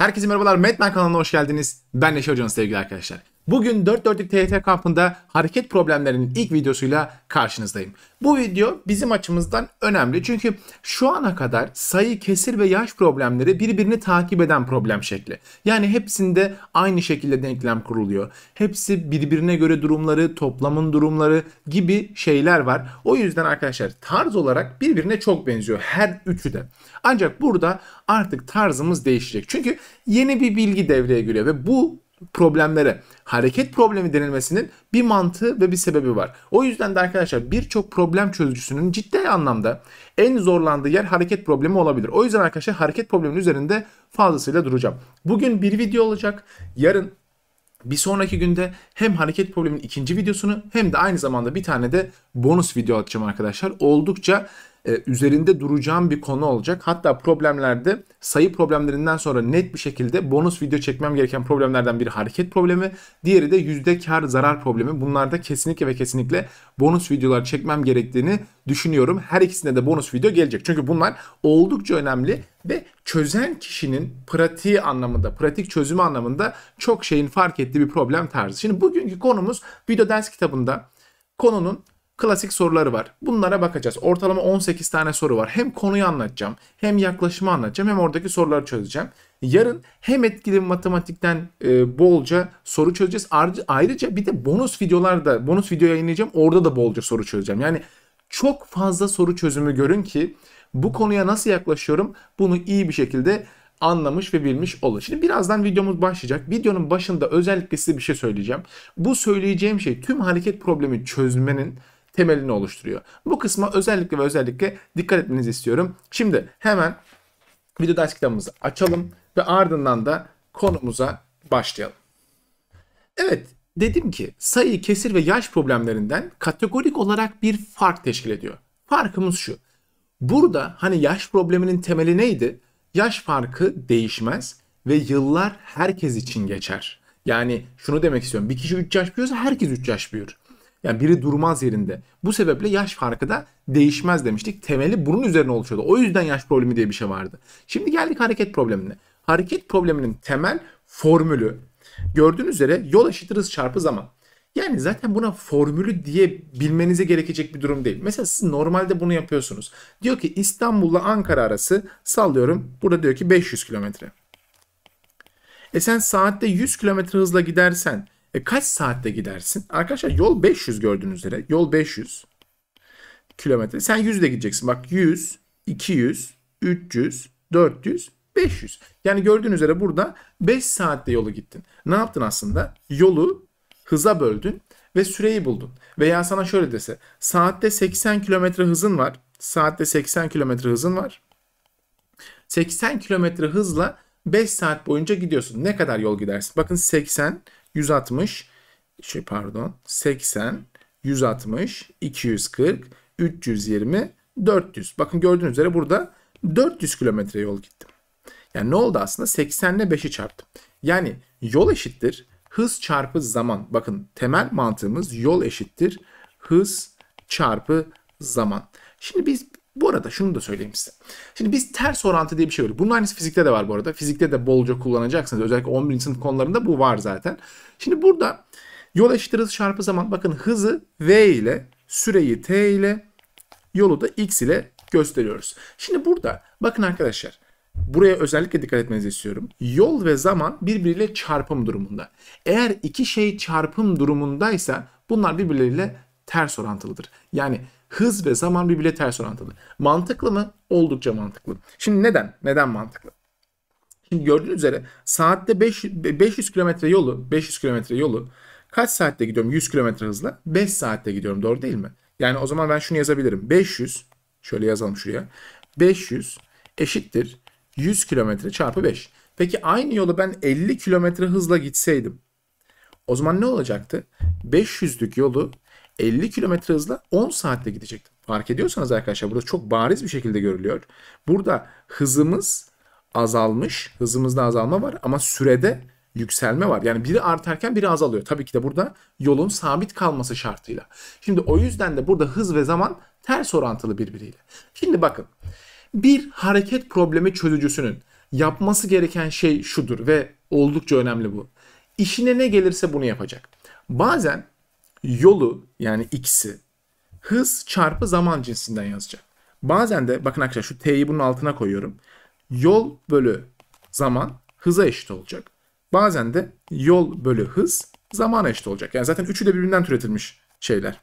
Herkese merhabalar. Madman kanalına hoş geldiniz. Ben Neşe Hoca'nın sevgili arkadaşlar. Bugün 4 dörtlük TYT kampında hareket problemlerinin ilk videosuyla karşınızdayım. Bu video bizim açımızdan önemli çünkü şu ana kadar sayı, kesir ve yaş problemleri birbirini takip eden problem şekli. Yani hepsinde aynı şekilde denklem kuruluyor. Hepsi birbirine göre durumları, toplamın durumları gibi şeyler var. O yüzden arkadaşlar tarz olarak birbirine çok benziyor her üçü de. Ancak burada artık tarzımız değişecek. Çünkü yeni bir bilgi devreye giriyor ve bu problemlere hareket problemi denilmesinin bir mantığı ve bir sebebi var. O yüzden de arkadaşlar birçok problem çözücüsünün ciddi anlamda en zorlandığı yer hareket problemi olabilir. O yüzden arkadaşlar hareket probleminin üzerinde fazlasıyla duracağım. Bugün bir video olacak. Yarın bir sonraki günde hem hareket probleminin ikinci videosunu hem de aynı zamanda bir tane de bonus video atacağım arkadaşlar. Oldukça e, üzerinde duracağım bir konu olacak. Hatta problemlerde sayı problemlerinden sonra net bir şekilde bonus video çekmem gereken problemlerden biri hareket problemi. Diğeri de yüzde kar zarar problemi. Bunlarda kesinlikle ve kesinlikle bonus videolar çekmem gerektiğini düşünüyorum. Her ikisinde de bonus video gelecek. Çünkü bunlar oldukça önemli ve çözen kişinin pratiği anlamında, pratik çözümü anlamında çok şeyin fark ettiği bir problem tarzı. Şimdi bugünkü konumuz Video Ders kitabında konunun klasik soruları var. Bunlara bakacağız. Ortalama 18 tane soru var. Hem konuyu anlatacağım, hem yaklaşımı anlatacağım, hem oradaki soruları çözeceğim. Yarın hem etkili matematikten e, bolca soru çözeceğiz. Ayrıca bir de bonus videolarda, bonus video yayınlayacağım. Orada da bolca soru çözeceğim. Yani çok fazla soru çözümü görün ki bu konuya nasıl yaklaşıyorum bunu iyi bir şekilde anlamış ve bilmiş olun. Şimdi birazdan videomuz başlayacak. Videonun başında özellikle size bir şey söyleyeceğim. Bu söyleyeceğim şey tüm hareket problemi çözmenin temelini oluşturuyor. Bu kısma özellikle ve özellikle dikkat etmenizi istiyorum. Şimdi hemen video ders kitabımızı açalım ve ardından da konumuza başlayalım. Evet dedim ki sayı, kesir ve yaş problemlerinden kategorik olarak bir fark teşkil ediyor. Farkımız şu. Burada hani yaş probleminin temeli neydi? Yaş farkı değişmez ve yıllar herkes için geçer. Yani şunu demek istiyorum. Bir kişi 3 yaş büyüyorsa herkes 3 yaş büyür. Yani biri durmaz yerinde. Bu sebeple yaş farkı da değişmez demiştik. Temeli bunun üzerine oluşuyordu. O yüzden yaş problemi diye bir şey vardı. Şimdi geldik hareket problemine. Hareket probleminin temel formülü gördüğünüz üzere yol eşittir hız çarpı zaman. Yani zaten buna formülü diye bilmenize gerekecek bir durum değil. Mesela siz normalde bunu yapıyorsunuz. Diyor ki İstanbul'la Ankara arası sallıyorum. Burada diyor ki 500 kilometre. E sen saatte 100 kilometre hızla gidersen e, kaç saatte gidersin? Arkadaşlar yol 500 gördüğünüz üzere. Yol 500 kilometre. Sen 100 ile gideceksin. Bak 100, 200, 300, 400, 500. Yani gördüğünüz üzere burada 5 saatte yolu gittin. Ne yaptın aslında? Yolu hıza böldün ve süreyi buldun. Veya sana şöyle dese saatte 80 kilometre hızın var. Saatte 80 kilometre hızın var. 80 kilometre hızla 5 saat boyunca gidiyorsun. Ne kadar yol gidersin? Bakın 80 160 şey pardon 80 160 240 320 400. Bakın gördüğünüz üzere burada 400 kilometre yol gittim. Yani ne oldu aslında? 80 ile 5'i çarptım. Yani yol eşittir hız çarpı zaman. Bakın temel mantığımız yol eşittir hız çarpı zaman. Şimdi biz bu arada şunu da söyleyeyim size. Şimdi biz ters orantı diye bir şey öyle. Bunun aynısı fizikte de var bu arada. Fizikte de bolca kullanacaksınız. Özellikle 11. sınıf konularında bu var zaten. Şimdi burada yol eşittir hız çarpı zaman. Bakın hızı v ile, süreyi t ile, yolu da x ile gösteriyoruz. Şimdi burada bakın arkadaşlar. Buraya özellikle dikkat etmenizi istiyorum. Yol ve zaman birbiriyle çarpım durumunda. Eğer iki şey çarpım durumundaysa bunlar birbirleriyle ters orantılıdır. Yani hız ve zaman birbiriyle ters orantılı. Mantıklı mı? Oldukça mantıklı. Şimdi neden? Neden mantıklı? Şimdi gördüğünüz üzere saatte 500 kilometre yolu, 500 kilometre yolu kaç saatte gidiyorum 100 kilometre hızla? 5 saatte gidiyorum doğru değil mi? Yani o zaman ben şunu yazabilirim. 500, şöyle yazalım şuraya. 500 eşittir 100 kilometre çarpı 5. Peki aynı yolu ben 50 kilometre hızla gitseydim o zaman ne olacaktı? 500'lük yolu 50 kilometre hızla 10 saatte gidecektim. Fark ediyorsanız arkadaşlar burada çok bariz bir şekilde görülüyor. Burada hızımız azalmış. Hızımızda azalma var ama sürede yükselme var. Yani biri artarken biri azalıyor. Tabii ki de burada yolun sabit kalması şartıyla. Şimdi o yüzden de burada hız ve zaman ters orantılı birbiriyle. Şimdi bakın. Bir hareket problemi çözücüsünün yapması gereken şey şudur ve oldukça önemli bu. İşine ne gelirse bunu yapacak. Bazen yolu yani x'i hız çarpı zaman cinsinden yazacak. Bazen de bakın arkadaşlar şu t'yi bunun altına koyuyorum. Yol bölü zaman hıza eşit olacak. Bazen de yol bölü hız zamana eşit olacak. Yani zaten üçü de birbirinden türetilmiş şeyler.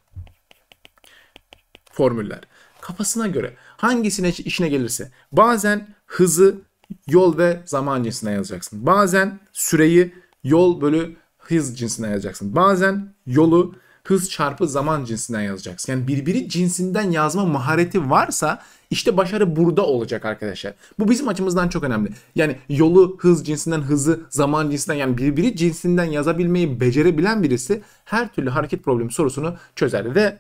Formüller. Kafasına göre hangisine işine gelirse. Bazen hızı yol ve zaman cinsine yazacaksın. Bazen süreyi yol bölü hız cinsine yazacaksın. Bazen yolu hız çarpı zaman cinsinden yazacaksın. Yani birbiri cinsinden yazma mahareti varsa işte başarı burada olacak arkadaşlar. Bu bizim açımızdan çok önemli. Yani yolu hız cinsinden, hızı zaman cinsinden yani birbiri cinsinden yazabilmeyi becerebilen birisi her türlü hareket problemi sorusunu çözer. Ve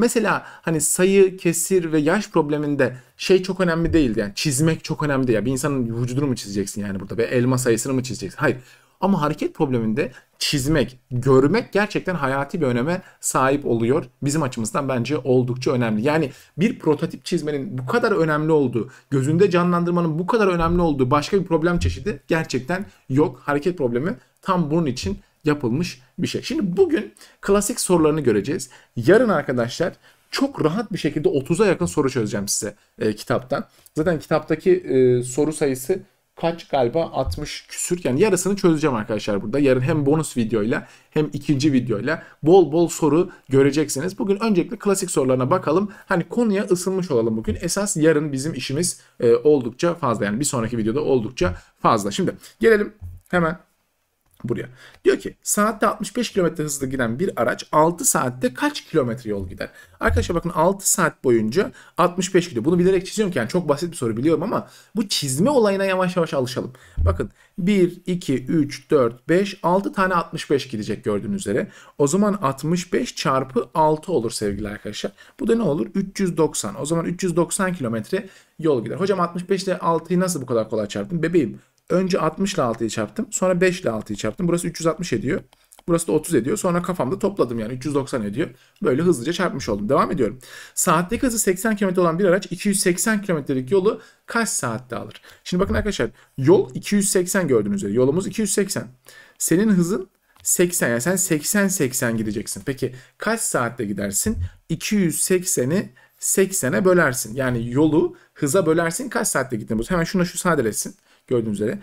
Mesela hani sayı, kesir ve yaş probleminde şey çok önemli değildi. Yani çizmek çok önemli değil. Ya bir insanın vücudunu mu çizeceksin yani burada ve elma sayısını mı çizeceksin? Hayır. Ama hareket probleminde çizmek, görmek gerçekten hayati bir öneme sahip oluyor. Bizim açımızdan bence oldukça önemli. Yani bir prototip çizmenin bu kadar önemli olduğu, gözünde canlandırmanın bu kadar önemli olduğu başka bir problem çeşidi gerçekten yok. Hareket problemi tam bunun için yapılmış bir şey. Şimdi bugün klasik sorularını göreceğiz. Yarın arkadaşlar çok rahat bir şekilde 30'a yakın soru çözeceğim size e, kitaptan. Zaten kitaptaki e, soru sayısı kaç galiba 60 küsür yani yarısını çözeceğim arkadaşlar burada. Yarın hem bonus videoyla hem ikinci videoyla bol bol soru göreceksiniz. Bugün öncelikle klasik sorularına bakalım. Hani konuya ısınmış olalım bugün. Esas yarın bizim işimiz e, oldukça fazla yani bir sonraki videoda oldukça fazla. Şimdi gelelim hemen buraya. Diyor ki saatte 65 km hızla giden bir araç 6 saatte kaç kilometre yol gider? Arkadaşlar bakın 6 saat boyunca 65 km. Bunu bilerek çiziyorum ki yani çok basit bir soru biliyorum ama bu çizme olayına yavaş yavaş alışalım. Bakın 1, 2, 3, 4, 5, 6 tane 65 gidecek gördüğünüz üzere. O zaman 65 çarpı 6 olur sevgili arkadaşlar. Bu da ne olur? 390. O zaman 390 kilometre yol gider. Hocam 65 ile 6'yı nasıl bu kadar kolay çarptın? Bebeğim Önce 60 ile 6'yı çarptım. Sonra 5 ile 6'yı çarptım. Burası 360 ediyor. Burası da 30 ediyor. Sonra kafamda topladım yani 390 ediyor. Böyle hızlıca çarpmış oldum. Devam ediyorum. Saatlik hızı 80 km olan bir araç 280 km'lik yolu kaç saatte alır? Şimdi bakın arkadaşlar yol 280 gördüğünüz üzere. Yolumuz 280. Senin hızın 80 yani sen 80-80 gideceksin. Peki kaç saatte gidersin? 280'i 80'e bölersin. Yani yolu hıza bölersin. Kaç saatte gittin? Hemen şuna şu sadeleşsin. Gördüğünüz üzere.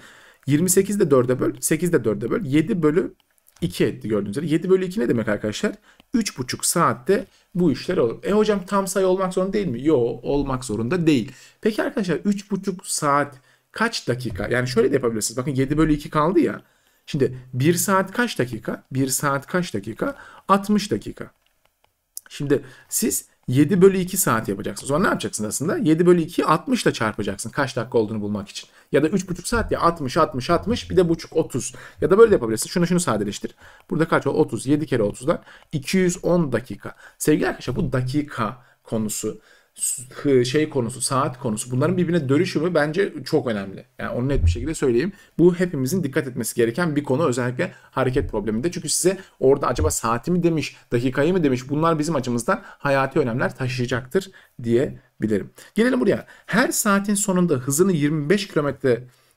28 de 4'e böl. 8 de 4'e böl. 7 bölü 2 etti gördüğünüz üzere. 7 bölü 2 ne demek arkadaşlar? 3,5 saatte bu işler olur. E hocam tam sayı olmak zorunda değil mi? Yo olmak zorunda değil. Peki arkadaşlar 3,5 saat kaç dakika? Yani şöyle de yapabilirsiniz. Bakın 7 bölü 2 kaldı ya. Şimdi 1 saat kaç dakika? 1 saat kaç dakika? 60 dakika. Şimdi siz 7 bölü 2 saat yapacaksın. Sonra ne yapacaksın aslında? 7 bölü 2'yi 60 ile çarpacaksın. Kaç dakika olduğunu bulmak için. Ya da 3,5 saat ya 60, 60, 60 bir de buçuk 30. Ya da böyle yapabilirsin. Şunu şunu sadeleştir. Burada kaç oldu? 30. 7 kere 30'dan 210 dakika. Sevgili arkadaşlar bu dakika konusu şey konusu, saat konusu bunların birbirine dönüşümü bence çok önemli. Yani onu net bir şekilde söyleyeyim. Bu hepimizin dikkat etmesi gereken bir konu özellikle hareket probleminde. Çünkü size orada acaba saati mi demiş, dakikayı mı demiş bunlar bizim açımızdan hayati önemler taşıyacaktır diyebilirim. Gelelim buraya. Her saatin sonunda hızını 25 km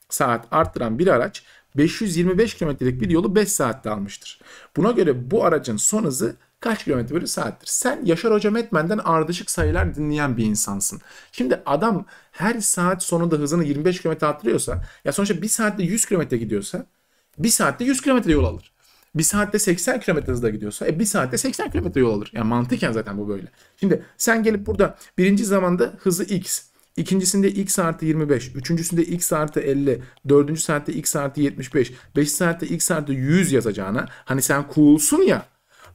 saat arttıran bir araç 525 kilometrelik bir yolu 5 saatte almıştır. Buna göre bu aracın son hızı kaç kilometre bölü saattir? Sen Yaşar Hoca Metmen'den ardışık sayılar dinleyen bir insansın. Şimdi adam her saat sonunda hızını 25 kilometre arttırıyorsa ya sonuçta bir saatte 100 kilometre gidiyorsa bir saatte 100 kilometre yol alır. Bir saatte 80 kilometre hızla gidiyorsa e bir saatte 80 kilometre yol alır. Yani mantıken zaten bu böyle. Şimdi sen gelip burada birinci zamanda hızı x, İkincisinde x artı 25, üçüncüsünde x artı 50, dördüncü saatte x artı 75, beş saatte x artı 100 yazacağına hani sen coolsun ya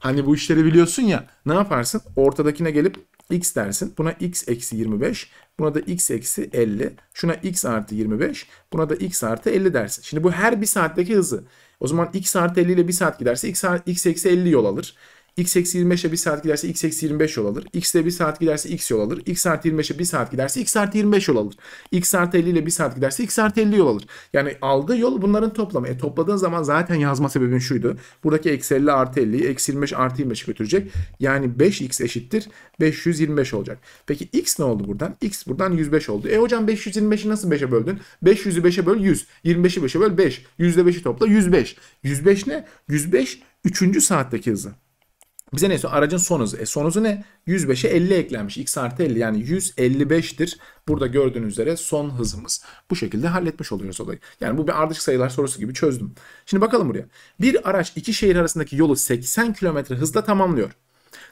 Hani bu işleri biliyorsun ya ne yaparsın? Ortadakine gelip x dersin. Buna x eksi 25. Buna da x eksi 50. Şuna x artı 25. Buna da x artı 50 dersin. Şimdi bu her bir saatteki hızı. O zaman x artı 50 ile bir saat giderse x, x eksi 50 yol alır x eksi 25'e 1 saat giderse x eksi 25 yol alır. x ile 1 saat giderse x yol alır. x artı 25'e 1 saat giderse x artı 25 yol alır. x artı 50 ile 1 saat giderse x artı 50 yol alır. Yani aldığı yol bunların toplamı. E topladığın zaman zaten yazma sebebin şuydu. Buradaki eksi 50 artı 50, eksi 25 artı 25'e götürecek. Yani 5x eşittir 525 olacak. Peki x ne oldu buradan? x buradan 105 oldu. E hocam 525'i nasıl 5'e böldün? 500'ü 5'e böl 100. 25'i 5'e böl 5. %5'i topla 105. 105 ne? 105 3. saatteki hızı. Bize ne Aracın son hızı. E son hızı ne? 105'e 50 eklenmiş. X artı 50 yani 155'tir. Burada gördüğünüz üzere son hızımız. Bu şekilde halletmiş oluyoruz olayı. Yani bu bir ardışık sayılar sorusu gibi çözdüm. Şimdi bakalım buraya. Bir araç iki şehir arasındaki yolu 80 km hızla tamamlıyor.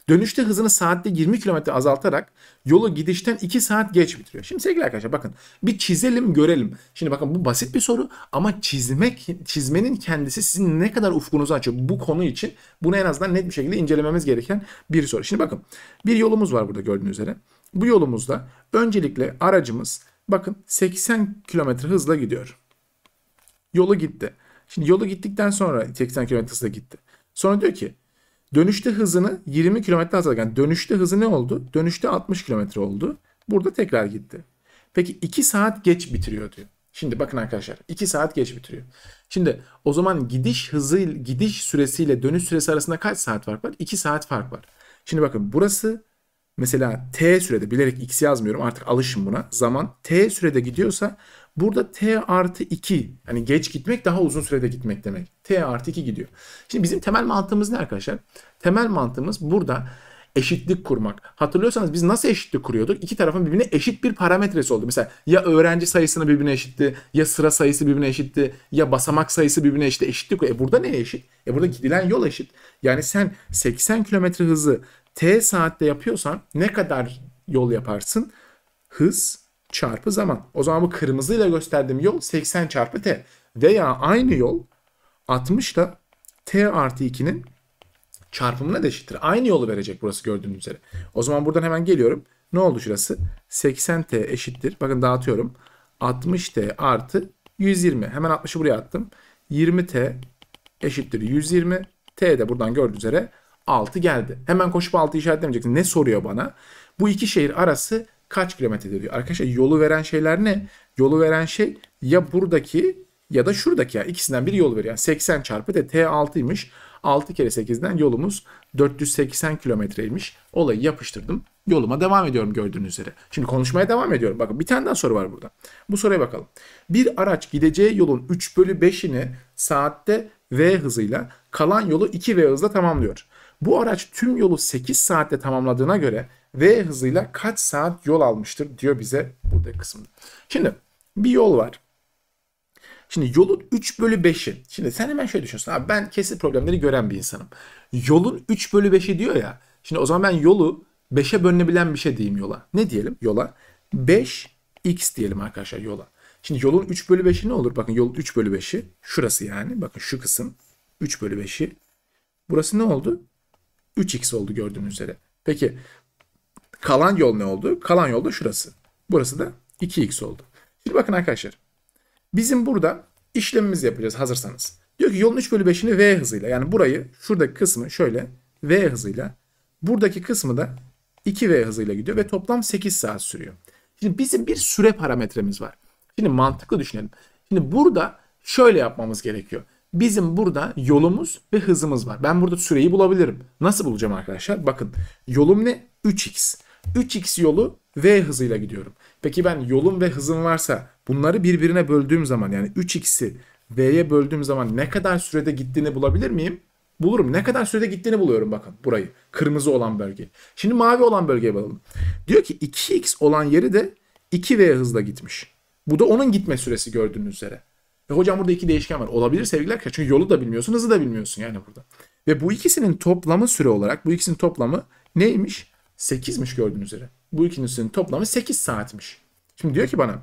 Dönüşte hızını saatte 20 km azaltarak yolu gidişten 2 saat geç bitiriyor. Şimdi sevgili arkadaşlar bakın bir çizelim görelim. Şimdi bakın bu basit bir soru ama çizmek çizmenin kendisi sizin ne kadar ufkunuzu açıyor bu konu için bunu en azından net bir şekilde incelememiz gereken bir soru. Şimdi bakın bir yolumuz var burada gördüğünüz üzere. Bu yolumuzda öncelikle aracımız bakın 80 km hızla gidiyor. Yolu gitti. Şimdi yolu gittikten sonra 80 km hızla gitti. Sonra diyor ki Dönüşte hızını 20 kilometre azaldı. Yani dönüşte hızı ne oldu? Dönüşte 60 kilometre oldu. Burada tekrar gitti. Peki 2 saat geç bitiriyor diyor. Şimdi bakın arkadaşlar 2 saat geç bitiriyor. Şimdi o zaman gidiş hızı gidiş süresiyle dönüş süresi arasında kaç saat fark var? 2 saat fark var. Şimdi bakın burası mesela t sürede bilerek x yazmıyorum artık alışın buna zaman t sürede gidiyorsa burada t artı 2 hani geç gitmek daha uzun sürede gitmek demek. t artı 2 gidiyor. Şimdi bizim temel mantığımız ne arkadaşlar? Temel mantığımız burada eşitlik kurmak. Hatırlıyorsanız biz nasıl eşitlik kuruyorduk? İki tarafın birbirine eşit bir parametresi oldu. Mesela ya öğrenci sayısını birbirine eşitti, ya sıra sayısı birbirine eşitti, ya basamak sayısı birbirine eşitti. Eşitlik. E burada ne eşit? E burada gidilen yol eşit. Yani sen 80 km hızı T saatte yapıyorsan ne kadar yol yaparsın? Hız çarpı zaman. O zaman bu kırmızıyla gösterdiğim yol 80 çarpı T. Veya aynı yol 60 da T artı 2'nin çarpımına da eşittir. Aynı yolu verecek burası gördüğünüz üzere. O zaman buradan hemen geliyorum. Ne oldu şurası? 80T eşittir. Bakın dağıtıyorum. 60T artı 120. Hemen 60'ı buraya attım. 20T eşittir 120. T de buradan gördüğünüz üzere 6 geldi. Hemen koşup 6 işaretlemeyeceksin. Ne soruyor bana? Bu iki şehir arası kaç kilometredir diyor. Arkadaşlar yolu veren şeyler ne? Yolu veren şey ya buradaki ya da şuradaki ya. ikisinden biri yol veriyor. Yani 80 çarpı de T6'ymış. 6 kere 8'den yolumuz 480 kilometreymiş. Olayı yapıştırdım. Yoluma devam ediyorum gördüğünüz üzere. Şimdi konuşmaya devam ediyorum. Bakın bir tane daha soru var burada. Bu soruya bakalım. Bir araç gideceği yolun 3 bölü 5'ini saatte V hızıyla kalan yolu 2V hızla tamamlıyor. Bu araç tüm yolu 8 saatte tamamladığına göre V hızıyla kaç saat yol almıştır diyor bize burada kısmında. Şimdi bir yol var. Şimdi yolun 3 bölü 5'i. Şimdi sen hemen şöyle düşünsün. Abi ben kesit problemleri gören bir insanım. Yolun 3 bölü 5'i diyor ya. Şimdi o zaman ben yolu 5'e bölünebilen bir şey diyeyim yola. Ne diyelim yola? 5x diyelim arkadaşlar yola. Şimdi yolun 3 bölü 5'i ne olur? Bakın yolun 3 bölü 5'i şurası yani. Bakın şu kısım 3 bölü 5'i. Burası ne oldu? 3x oldu gördüğünüz üzere. Peki kalan yol ne oldu? Kalan yol da şurası. Burası da 2x oldu. Şimdi bakın arkadaşlar. Bizim burada işlemimizi yapacağız hazırsanız. Diyor ki yolun 3 bölü 5'ini v hızıyla yani burayı şuradaki kısmı şöyle v hızıyla buradaki kısmı da 2v hızıyla gidiyor ve toplam 8 saat sürüyor. Şimdi bizim bir süre parametremiz var. Şimdi mantıklı düşünelim. Şimdi burada şöyle yapmamız gerekiyor. Bizim burada yolumuz ve hızımız var. Ben burada süreyi bulabilirim. Nasıl bulacağım arkadaşlar? Bakın yolum ne? 3x. 3x yolu v hızıyla gidiyorum. Peki ben yolum ve hızım varsa bunları birbirine böldüğüm zaman yani 3x'i v'ye böldüğüm zaman ne kadar sürede gittiğini bulabilir miyim? Bulurum. Ne kadar sürede gittiğini buluyorum bakın burayı. Kırmızı olan bölge. Şimdi mavi olan bölgeye bakalım. Diyor ki 2x olan yeri de 2v hızla gitmiş. Bu da onun gitme süresi gördüğünüz üzere. Ve hocam burada iki değişken var. Olabilir sevgiler arkadaşlar. Çünkü yolu da bilmiyorsun, hızı da bilmiyorsun yani burada. Ve bu ikisinin toplamı süre olarak bu ikisinin toplamı neymiş? 8'miş gördüğünüz üzere. Bu ikisinin toplamı 8 saatmiş. Şimdi diyor ki bana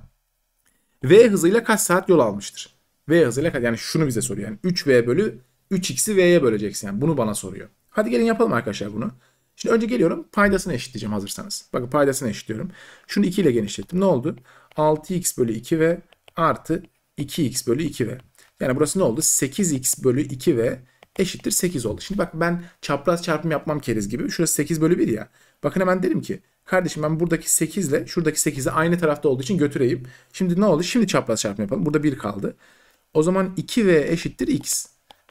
V hızıyla kaç saat yol almıştır? V hızıyla kaç? Yani şunu bize soruyor. Yani 3V bölü 3x'i V'ye böleceksin. Yani bunu bana soruyor. Hadi gelin yapalım arkadaşlar bunu. Şimdi önce geliyorum paydasını eşitleyeceğim hazırsanız. Bakın paydasını eşitliyorum. Şunu 2 ile genişlettim. Ne oldu? 6x bölü 2 v artı 2x bölü 2v. Yani burası ne oldu? 8x bölü 2v eşittir 8 oldu. Şimdi bak ben çapraz çarpım yapmam keriz gibi. Şurası 8 bölü 1 ya. Bakın hemen derim ki kardeşim ben buradaki 8 ile şuradaki 8'i aynı tarafta olduğu için götüreyim. Şimdi ne oldu? Şimdi çapraz çarpım yapalım. Burada 1 kaldı. O zaman 2v eşittir x.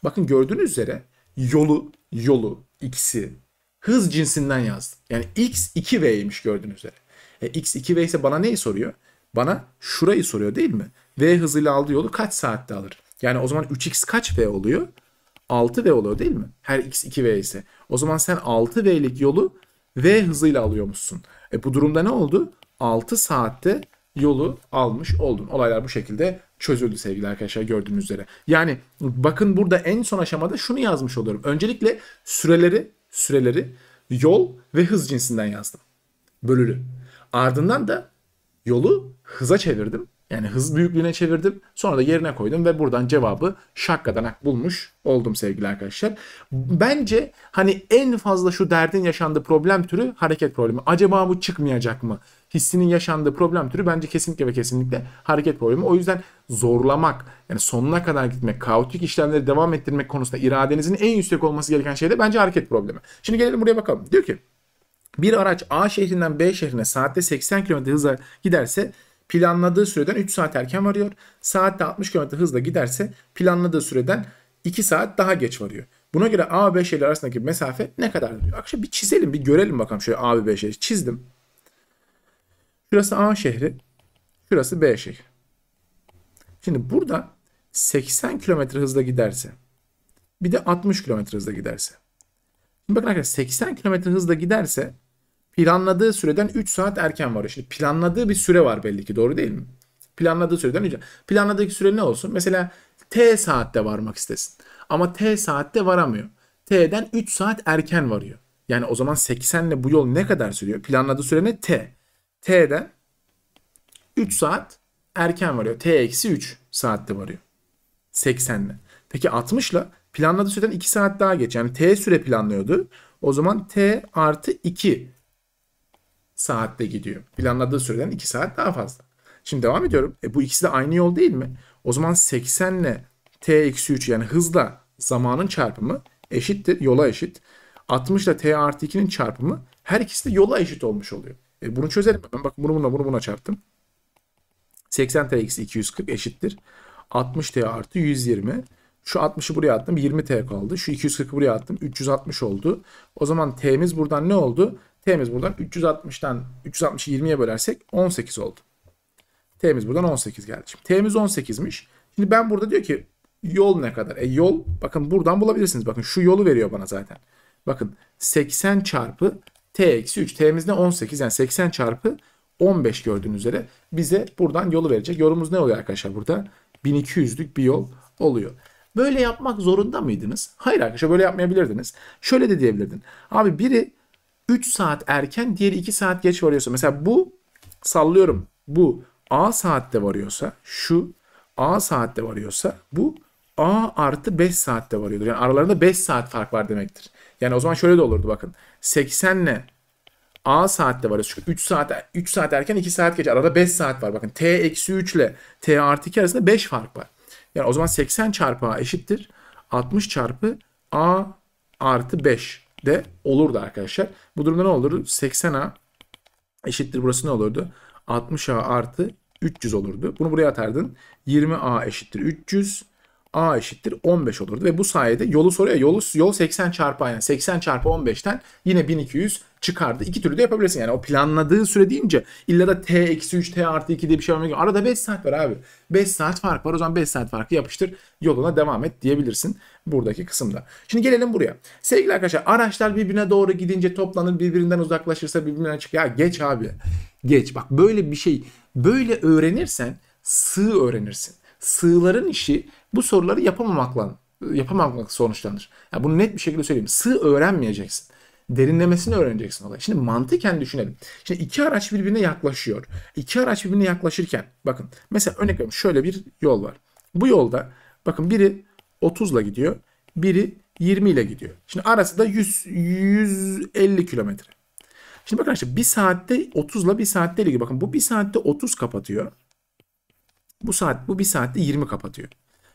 Bakın gördüğünüz üzere yolu, yolu, x'i hız cinsinden yazdım. Yani x 2v'ymiş gördüğünüz üzere. E, x 2v ise bana neyi soruyor? Bana şurayı soruyor değil mi? V hızıyla aldığı yolu kaç saatte alır? Yani o zaman 3x kaç V oluyor? 6V oluyor değil mi? Her x 2V ise. O zaman sen 6V'lik yolu V hızıyla alıyormuşsun. E bu durumda ne oldu? 6 saatte yolu almış oldun. Olaylar bu şekilde çözüldü sevgili arkadaşlar gördüğünüz üzere. Yani bakın burada en son aşamada şunu yazmış oluyorum. Öncelikle süreleri, süreleri yol ve hız cinsinden yazdım. Bölülü. Ardından da yolu hıza çevirdim. Yani hız büyüklüğüne çevirdim. Sonra da yerine koydum ve buradan cevabı şakkadanak bulmuş oldum sevgili arkadaşlar. Bence hani en fazla şu derdin yaşandığı problem türü hareket problemi. Acaba bu çıkmayacak mı? Hissinin yaşandığı problem türü bence kesinlikle ve kesinlikle hareket problemi. O yüzden zorlamak, yani sonuna kadar gitmek, kaotik işlemleri devam ettirmek konusunda iradenizin en yüksek olması gereken şey de bence hareket problemi. Şimdi gelelim buraya bakalım. Diyor ki bir araç A şehrinden B şehrine saatte 80 km hızla giderse planladığı süreden 3 saat erken varıyor. Saatte 60 km hızla giderse planladığı süreden 2 saat daha geç varıyor. Buna göre A ve B şehirleri arasındaki mesafe ne kadar diyor. Akşam bir çizelim bir görelim bakalım şöyle A ve B şehri çizdim. Şurası A şehri. Şurası B şehri. Şimdi burada 80 km hızla giderse bir de 60 km hızla giderse. bakın arkadaşlar 80 km hızla giderse planladığı süreden 3 saat erken varıyor. Şimdi planladığı bir süre var belli ki doğru değil mi? Planladığı süreden 3 Planladığı süre ne olsun? Mesela T saatte varmak istesin. Ama T saatte varamıyor. T'den 3 saat erken varıyor. Yani o zaman 80 ile bu yol ne kadar sürüyor? Planladığı süre ne? T. T'den 3 saat erken varıyor. T eksi 3 saatte varıyor. 80 ile. Peki 60 ile planladığı süreden 2 saat daha geç. Yani T süre planlıyordu. O zaman T artı 2 saatte gidiyor. Planladığı süreden 2 saat daha fazla. Şimdi devam ediyorum. E, bu ikisi de aynı yol değil mi? O zaman 80 ile t-3 yani hızla zamanın çarpımı eşittir. Yola eşit. 60 ile t artı 2'nin çarpımı her ikisi de yola eşit olmuş oluyor. E, bunu çözelim. Ben bak bunu buna bunu buna çarptım. 80 t eksi 240 eşittir. 60 t artı 120. Şu 60'ı buraya attım. 20 t kaldı. Şu 240'ı buraya attım. 360 oldu. O zaman t'miz buradan ne oldu? T'miz buradan 360'tan 360'ı 20'ye bölersek 18 oldu. T'miz buradan 18 geldi. Şimdi T'miz 18'miş. Şimdi ben burada diyor ki yol ne kadar? E yol bakın buradan bulabilirsiniz. Bakın şu yolu veriyor bana zaten. Bakın 80 çarpı T eksi 3. T'miz ne? 18. Yani 80 çarpı 15 gördüğünüz üzere bize buradan yolu verecek. Yolumuz ne oluyor arkadaşlar burada? 1200'lük bir yol oluyor. Böyle yapmak zorunda mıydınız? Hayır arkadaşlar böyle yapmayabilirdiniz. Şöyle de diyebilirdin. Abi biri 3 saat erken diğeri 2 saat geç varıyorsa mesela bu sallıyorum bu A saatte varıyorsa şu A saatte varıyorsa bu A artı 5 saatte varıyordur. Yani aralarında 5 saat fark var demektir. Yani o zaman şöyle de olurdu bakın. 80 ile A saatte varıyoruz. Çünkü 3 saat 3 saat erken 2 saat geç. Arada 5 saat var. Bakın T eksi 3 ile T artı 2 arasında 5 fark var. Yani o zaman 80 çarpı A eşittir. 60 çarpı A artı 5 de olurdu arkadaşlar. Bu durumda ne olurdu? 80A eşittir burası ne olurdu? 60A artı 300 olurdu. Bunu buraya atardın. 20A eşittir 300. A eşittir 15 olurdu ve bu sayede yolu soruya yolu yol 80 çarpı yani 80 çarpı 15'ten yine 1200 çıkardı. İki türlü de yapabilirsin yani o planladığı süre deyince illa da t eksi 3 t artı 2 diye bir şey olmuyor. Arada 5 saat var abi. 5 saat fark var o zaman 5 saat farkı yapıştır yoluna devam et diyebilirsin buradaki kısımda. Şimdi gelelim buraya. Sevgili arkadaşlar araçlar birbirine doğru gidince toplanır birbirinden uzaklaşırsa birbirinden çık. Ya geç abi geç bak böyle bir şey böyle öğrenirsen sığ öğrenirsin sığların işi bu soruları yapamamakla yapamamak sonuçlanır. Yani bunu net bir şekilde söyleyeyim. Sığ öğrenmeyeceksin. Derinlemesini öğreneceksin olay. Şimdi mantıken düşünelim. Şimdi iki araç birbirine yaklaşıyor. İki araç birbirine yaklaşırken bakın mesela örnek veriyorum şöyle bir yol var. Bu yolda bakın biri 30 ile gidiyor. Biri 20 ile gidiyor. Şimdi arası da 100, 150 kilometre. Şimdi bakın işte bir saatte 30 ile bir saatte 50 gidiyor. Bakın bu bir saatte 30 kapatıyor. Bu saat bu bir saatte 20 kapatıyor.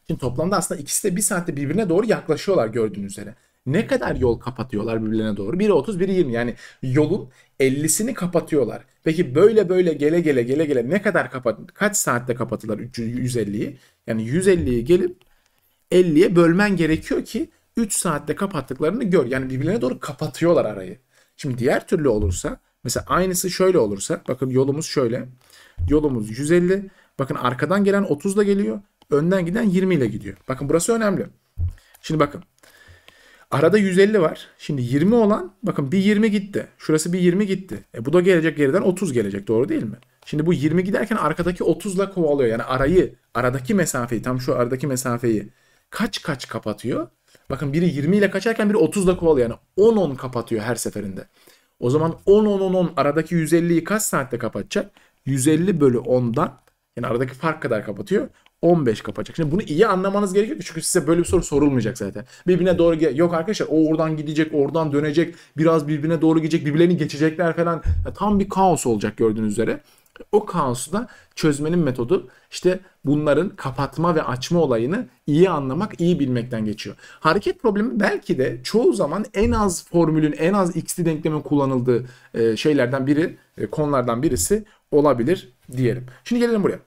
Şimdi toplamda aslında ikisi de bir saatte birbirine doğru yaklaşıyorlar gördüğünüz üzere. Ne kadar yol kapatıyorlar birbirine doğru? Biri 30, biri 20. Yani yolun 50'sini kapatıyorlar. Peki böyle böyle gele gele gele gele ne kadar kapat kaç saatte kapatırlar 150'yi? Yani 150'yi gelip 50'ye bölmen gerekiyor ki 3 saatte kapattıklarını gör. Yani birbirine doğru kapatıyorlar arayı. Şimdi diğer türlü olursa mesela aynısı şöyle olursa bakın yolumuz şöyle. Yolumuz 150 Bakın arkadan gelen 30 ile geliyor. Önden giden 20 ile gidiyor. Bakın burası önemli. Şimdi bakın. Arada 150 var. Şimdi 20 olan bakın bir 20 gitti. Şurası bir 20 gitti. E bu da gelecek geriden 30 gelecek doğru değil mi? Şimdi bu 20 giderken arkadaki 30 ile kovalıyor. Yani arayı, aradaki mesafeyi, tam şu aradaki mesafeyi kaç kaç kapatıyor? Bakın biri 20 ile kaçarken biri 30 ile kovalıyor. Yani 10-10 kapatıyor her seferinde. O zaman 10-10-10 aradaki 150'yi kaç saatte kapatacak? 150 bölü 10'dan yani aradaki fark kadar kapatıyor. 15 kapacak. Şimdi bunu iyi anlamanız gerekiyor çünkü size böyle bir soru sorulmayacak zaten. Birbirine doğru yok arkadaşlar o oradan gidecek, oradan dönecek, biraz birbirine doğru gidecek, birbirlerini geçecekler falan. Ya, tam bir kaos olacak gördüğünüz üzere. O kaosu da çözmenin metodu işte bunların kapatma ve açma olayını iyi anlamak, iyi bilmekten geçiyor. Hareket problemi belki de çoğu zaman en az formülün, en az x'li denklemin kullanıldığı e, şeylerden biri, e, konulardan birisi olabilir diyelim. Şimdi gelelim buraya.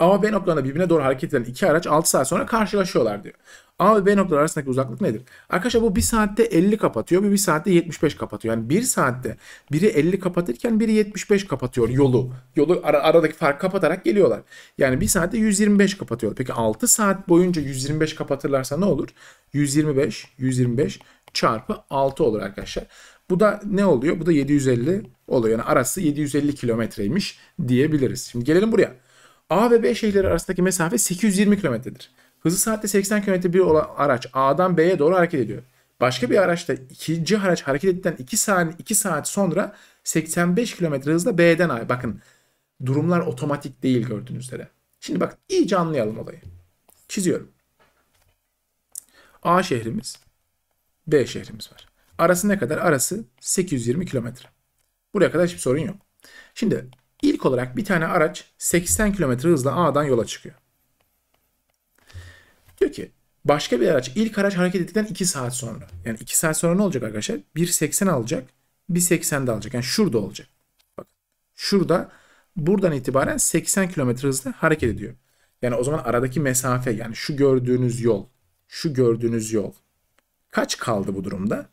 A ve B noktalarında birbirine doğru hareket eden iki araç 6 saat sonra karşılaşıyorlar diyor. A ve B noktaları arasındaki uzaklık nedir? Arkadaşlar bu 1 saatte 50 kapatıyor ve 1 saatte 75 kapatıyor. Yani 1 saatte biri 50 kapatırken biri 75 kapatıyor yolu. Yolu ara, aradaki fark kapatarak geliyorlar. Yani 1 saatte 125 kapatıyor. Peki 6 saat boyunca 125 kapatırlarsa ne olur? 125, 125 çarpı 6 olur arkadaşlar. Bu da ne oluyor? Bu da 750 oluyor. Yani arası 750 kilometreymiş diyebiliriz. Şimdi gelelim buraya. A ve B şehirleri arasındaki mesafe 820 kilometredir. Hızı saatte 80 km bir olan araç A'dan B'ye doğru hareket ediyor. Başka bir araçta ikinci araç hareket ettikten 2 saniye 2 saat sonra 85 km hızla B'den A'ya. Bakın durumlar otomatik değil gördüğünüz üzere. Şimdi bak iyice anlayalım olayı. Çiziyorum. A şehrimiz, B şehrimiz var. Arası ne kadar? Arası 820 kilometre. Buraya kadar hiçbir sorun yok. Şimdi ilk olarak bir tane araç 80 km hızla A'dan yola çıkıyor. Diyor ki başka bir araç ilk araç hareket ettikten 2 saat sonra. Yani 2 saat sonra ne olacak arkadaşlar? 1.80 alacak. 1.80 de alacak. Yani şurada olacak. Bak, şurada buradan itibaren 80 km hızla hareket ediyor. Yani o zaman aradaki mesafe yani şu gördüğünüz yol. Şu gördüğünüz yol. Kaç kaldı bu durumda?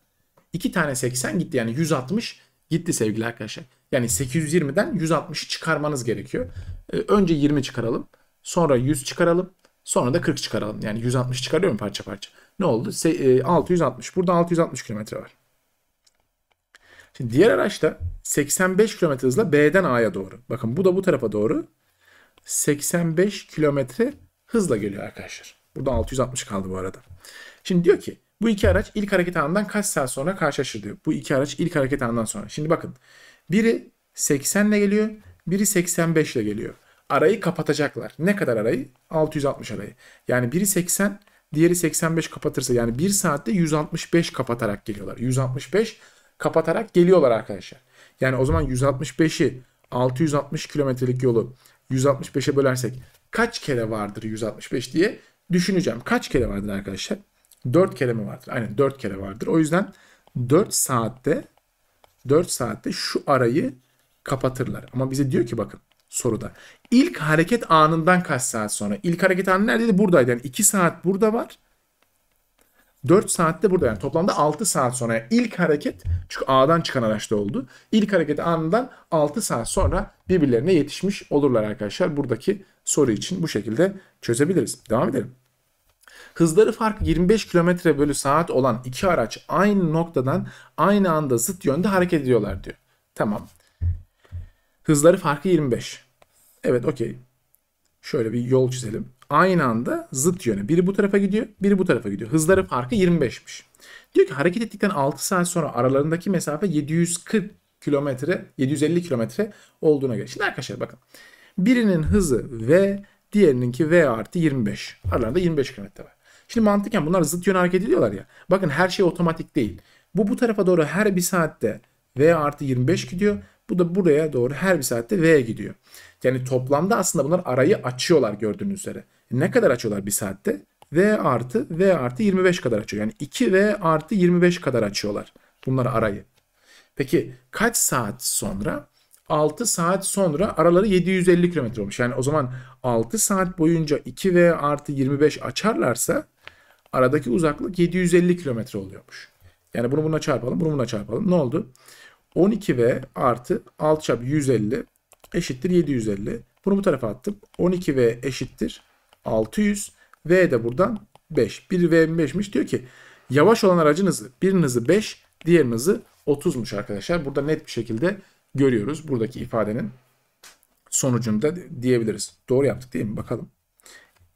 2 tane 80 gitti yani 160 gitti sevgili arkadaşlar. Yani 820'den 160'ı çıkarmanız gerekiyor. Ee, önce 20 çıkaralım. Sonra 100 çıkaralım. Sonra da 40 çıkaralım. Yani 160 çıkarıyor mu parça parça. Ne oldu? Se e, 660. Burada 660 kilometre var. Şimdi diğer araçta 85 km hızla B'den A'ya doğru. Bakın bu da bu tarafa doğru. 85 km hızla geliyor arkadaşlar. Burada 660 kaldı bu arada. Şimdi diyor ki bu iki araç ilk hareket anından kaç saat sonra karşılaşır diyor. Bu iki araç ilk hareket anından sonra. Şimdi bakın. Biri 80 ile geliyor. Biri 85 ile geliyor. Arayı kapatacaklar. Ne kadar arayı? 660 arayı. Yani biri 80, diğeri 85 kapatırsa yani 1 saatte 165 kapatarak geliyorlar. 165 kapatarak geliyorlar arkadaşlar. Yani o zaman 165'i 660 kilometrelik yolu 165'e bölersek kaç kere vardır 165 diye düşüneceğim. Kaç kere vardır arkadaşlar? 4 kere mi vardır? Aynen 4 kere vardır. O yüzden 4 saatte 4 saatte şu arayı kapatırlar. Ama bize diyor ki bakın soruda. İlk hareket anından kaç saat sonra? İlk hareket anı neredeydi? Buradaydı. Yani 2 saat burada var. 4 saatte burada yani toplamda 6 saat sonra yani ilk hareket çünkü A'dan çıkan araçta oldu. İlk hareket anından 6 saat sonra birbirlerine yetişmiş olurlar arkadaşlar. Buradaki soru için bu şekilde çözebiliriz. Devam edelim. Hızları farkı 25 km bölü saat olan iki araç aynı noktadan aynı anda zıt yönde hareket ediyorlar diyor. Tamam. Hızları farkı 25. Evet okey. Şöyle bir yol çizelim. Aynı anda zıt yöne. Biri bu tarafa gidiyor, biri bu tarafa gidiyor. Hızları farkı 25'miş. Diyor ki hareket ettikten 6 saat sonra aralarındaki mesafe 740 kilometre, 750 kilometre olduğuna göre. Şimdi arkadaşlar bakın. Birinin hızı v, Diğerininki V artı 25. Aralarında 25 km var. Şimdi mantıken bunlar zıt yöne hareket ediyorlar ya. Bakın her şey otomatik değil. Bu bu tarafa doğru her bir saatte V artı 25 gidiyor. Bu da buraya doğru her bir saatte V gidiyor. Yani toplamda aslında bunlar arayı açıyorlar gördüğünüz üzere. Ne kadar açıyorlar bir saatte? V artı V artı 25 kadar açıyor. Yani 2V artı 25 kadar açıyorlar bunlar arayı. Peki kaç saat sonra? 6 saat sonra araları 750 kilometre olmuş. Yani o zaman 6 saat boyunca 2 v artı 25 açarlarsa aradaki uzaklık 750 kilometre oluyormuş. Yani bunu buna çarpalım, bunu buna çarpalım. Ne oldu? 12 v artı 6 çarpı 150 eşittir 750. Bunu bu tarafa attım. 12 v eşittir 600. V de buradan 5. 1 v 5'miş. Diyor ki yavaş olan aracın hızı. Birinin hızı 5, diğerinin hızı 30'muş arkadaşlar. Burada net bir şekilde görüyoruz buradaki ifadenin sonucunda diyebiliriz. Doğru yaptık değil mi? Bakalım.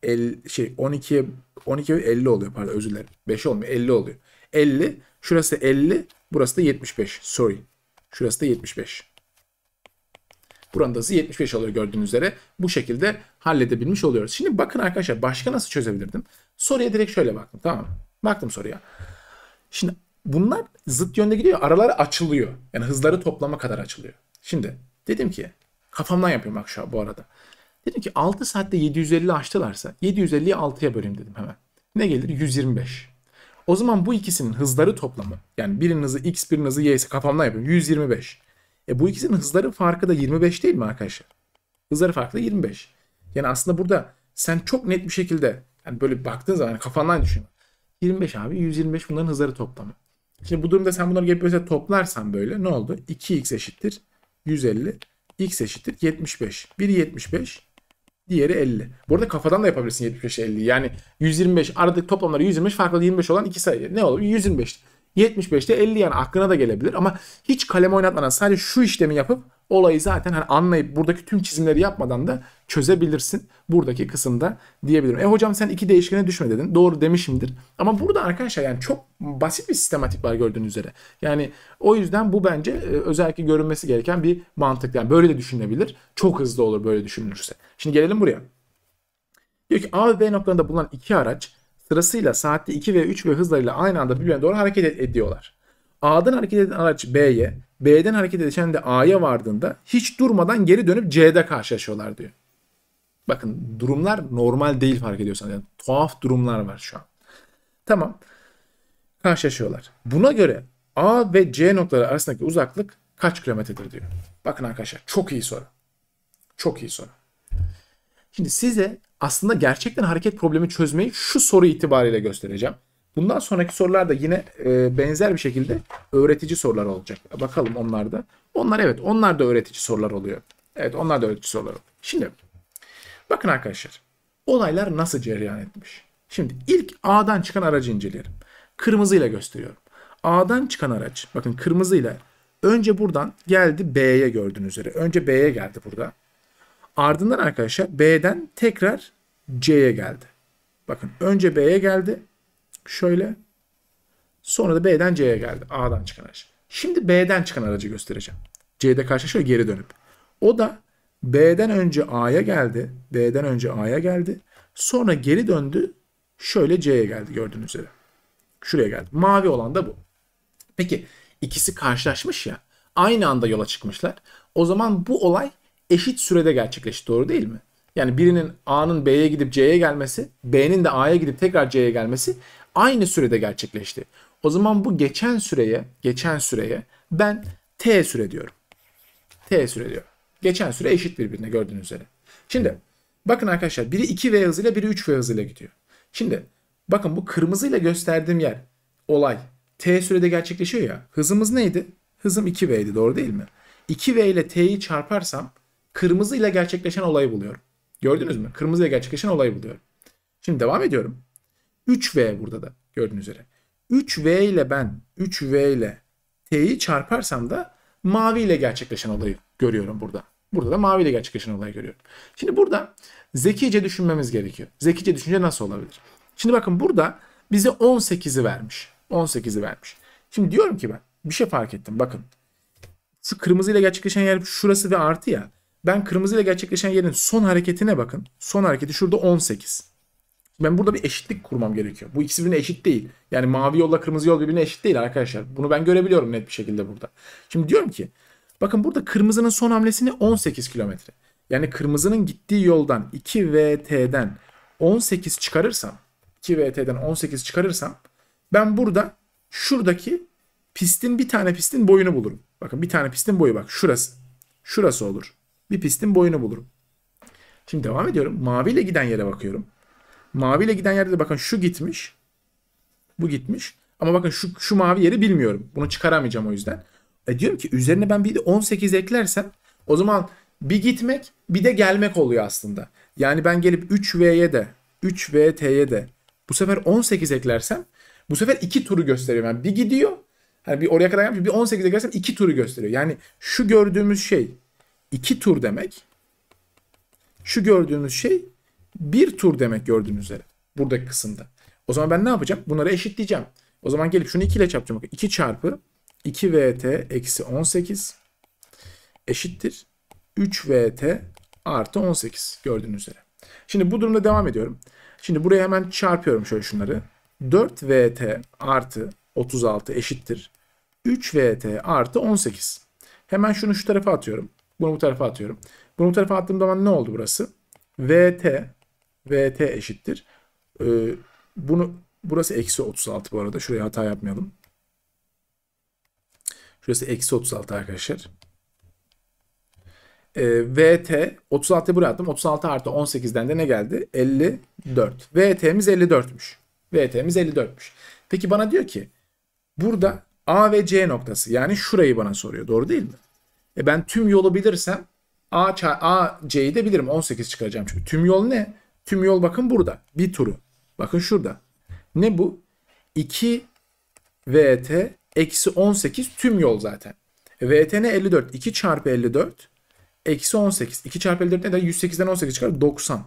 El, şey 12'ye 12 50 oluyor pardon özür dilerim. 5 olmuyor 50 oluyor. 50 şurası 50 burası da 75 sorry. Şurası da 75. Buranın da 75 oluyor gördüğünüz üzere. Bu şekilde halledebilmiş oluyoruz. Şimdi bakın arkadaşlar başka nasıl çözebilirdim? Soruya direkt şöyle baktım tamam mı? Baktım soruya. Şimdi bunlar zıt yönde gidiyor. Aralar açılıyor. Yani hızları toplama kadar açılıyor. Şimdi dedim ki kafamdan yapıyorum bak şu bu arada. Dedim ki 6 saatte 750 açtılarsa 750'yi 6'ya böleyim dedim hemen. Ne gelir? 125. O zaman bu ikisinin hızları toplamı yani birinin hızı x birinin hızı y ise kafamdan yapıyorum 125. E bu ikisinin hızları farkı da 25 değil mi arkadaşlar? Hızları farklı 25. Yani aslında burada sen çok net bir şekilde yani böyle baktığın zaman yani kafandan düşün. 25 abi 125 bunların hızları toplamı. Şimdi bu durumda sen bunları gelip böyle toplarsan böyle ne oldu? 2x eşittir 150. x eşittir 75. Biri 75. Diğeri 50. Bu arada kafadan da yapabilirsin 75 50. Yani 125 aradık toplamları 125 farklı 25 olan iki sayı. Ne olur? 125. 75'te 50 yani aklına da gelebilir ama hiç kalem oynatmadan sadece şu işlemi yapıp olayı zaten hani anlayıp buradaki tüm çizimleri yapmadan da çözebilirsin. Buradaki kısımda diyebilirim. E hocam sen iki değişkene düşme dedin. Doğru demişimdir. Ama burada arkadaşlar yani çok basit bir sistematik var gördüğünüz üzere. Yani o yüzden bu bence e, özellikle görünmesi gereken bir mantık. Yani böyle de düşünebilir. Çok hızlı olur böyle düşünülürse. Şimdi gelelim buraya. Diyor ki A ve B noktalarında bulunan iki araç sırasıyla saatte 2 ve 3 ve hızlarıyla aynı anda birbirine doğru hareket ediyorlar. A'dan hareket eden araç B'ye, B'den hareket eden de A'ya vardığında hiç durmadan geri dönüp C'de karşılaşıyorlar diyor. Bakın durumlar normal değil fark ediyorsanız. Yani tuhaf durumlar var şu an. Tamam. Karşılaşıyorlar. Buna göre A ve C noktaları arasındaki uzaklık kaç kilometredir diyor. Bakın arkadaşlar çok iyi soru. Çok iyi soru. Şimdi size aslında gerçekten hareket problemi çözmeyi şu soru itibariyle göstereceğim. Bundan sonraki sorular da yine e, benzer bir şekilde öğretici sorular olacak. Bakalım onlar da. Onlar evet onlar da öğretici sorular oluyor. Evet onlar da öğretici sorular oluyor. Şimdi bakın arkadaşlar olaylar nasıl cereyan etmiş. Şimdi ilk A'dan çıkan aracı inceleyelim. Kırmızıyla gösteriyorum. A'dan çıkan araç bakın kırmızıyla önce buradan geldi B'ye gördüğünüz üzere. Önce B'ye geldi burada. Ardından arkadaşlar B'den tekrar C'ye geldi. Bakın önce B'ye geldi Şöyle. Sonra da B'den C'ye geldi. A'dan çıkan araç. Şimdi B'den çıkan aracı göstereceğim. C'de karşı şöyle geri dönüp. O da B'den önce A'ya geldi. B'den önce A'ya geldi. Sonra geri döndü. Şöyle C'ye geldi gördüğünüz üzere. Şuraya geldi. Mavi olan da bu. Peki ikisi karşılaşmış ya. Aynı anda yola çıkmışlar. O zaman bu olay eşit sürede gerçekleşti doğru değil mi? Yani birinin A'nın B'ye gidip C'ye gelmesi, B'nin de A'ya gidip tekrar C'ye gelmesi aynı sürede gerçekleşti. O zaman bu geçen süreye, geçen süreye ben t süre diyorum. T süre diyor. Geçen süre eşit birbirine gördüğünüz üzere. Şimdi bakın arkadaşlar biri 2v hızıyla biri 3v hızıyla gidiyor. Şimdi bakın bu kırmızıyla gösterdiğim yer olay t sürede gerçekleşiyor ya. Hızımız neydi? Hızım 2 v idi. doğru değil mi? 2v ile t'yi çarparsam kırmızıyla gerçekleşen olayı buluyorum. Gördünüz mü? Kırmızıyla gerçekleşen olayı buluyorum. Şimdi devam ediyorum. 3V burada da gördüğünüz üzere. 3V ile ben 3V ile T'yi çarparsam da mavi ile gerçekleşen olayı görüyorum burada. Burada da mavi ile gerçekleşen olayı görüyorum. Şimdi burada zekice düşünmemiz gerekiyor. Zekice düşünce nasıl olabilir? Şimdi bakın burada bize 18'i vermiş. 18'i vermiş. Şimdi diyorum ki ben bir şey fark ettim. Bakın şu kırmızı ile gerçekleşen yer şurası ve artı ya. Ben kırmızı ile gerçekleşen yerin son hareketine bakın. Son hareketi şurada 18. Ben burada bir eşitlik kurmam gerekiyor. Bu ikisi birbirine eşit değil. Yani mavi yolla kırmızı yol birbirine eşit değil arkadaşlar. Bunu ben görebiliyorum net bir şekilde burada. Şimdi diyorum ki bakın burada kırmızının son hamlesini 18 kilometre. Yani kırmızının gittiği yoldan 2 VT'den 18 çıkarırsam 2 VT'den 18 çıkarırsam ben burada şuradaki pistin bir tane pistin boyunu bulurum. Bakın bir tane pistin boyu bak şurası. Şurası olur. Bir pistin boyunu bulurum. Şimdi devam ediyorum. Maviyle giden yere bakıyorum. Maviyle giden yerde de bakın şu gitmiş. Bu gitmiş. Ama bakın şu, şu mavi yeri bilmiyorum. Bunu çıkaramayacağım o yüzden. E diyorum ki üzerine ben bir de 18 eklersem o zaman bir gitmek bir de gelmek oluyor aslında. Yani ben gelip 3V'ye de 3VT'ye de bu sefer 18 eklersem bu sefer iki turu gösteriyor. Yani bir gidiyor hani bir oraya kadar yapmış bir 18'e eklersem iki turu gösteriyor. Yani şu gördüğümüz şey iki tur demek. Şu gördüğümüz şey bir tur demek gördüğünüz üzere. Buradaki kısımda. O zaman ben ne yapacağım? Bunları eşitleyeceğim. O zaman gelip şunu 2 ile çarpacağım. 2 çarpı 2 VT eksi 18 eşittir. 3 VT artı 18 gördüğünüz üzere. Şimdi bu durumda devam ediyorum. Şimdi buraya hemen çarpıyorum şöyle şunları. 4 VT artı 36 eşittir. 3 VT artı 18. Hemen şunu şu tarafa atıyorum. Bunu bu tarafa atıyorum. Bunu bu tarafa attığım zaman ne oldu burası? VT VT eşittir. E, bunu Burası eksi 36 bu arada. Şuraya hata yapmayalım. Şurası eksi 36 arkadaşlar. E, VT 36 buraya attım. 36 artı 18'den de ne geldi? 54. VT'miz 54'müş. VT'miz 54'müş. Peki bana diyor ki burada A ve C noktası yani şurayı bana soruyor. Doğru değil mi? E ben tüm yolu bilirsem A, A C'yi de bilirim. 18 çıkaracağım çünkü. Tüm yol ne? Tüm yol bakın burada. Bir turu. Bakın şurada. Ne bu? 2 VT eksi 18 tüm yol zaten. VT ne? 54. 2 çarpı 54 eksi 18. 2 çarpı 54 ne der? 108'den 18 çıkar. 90.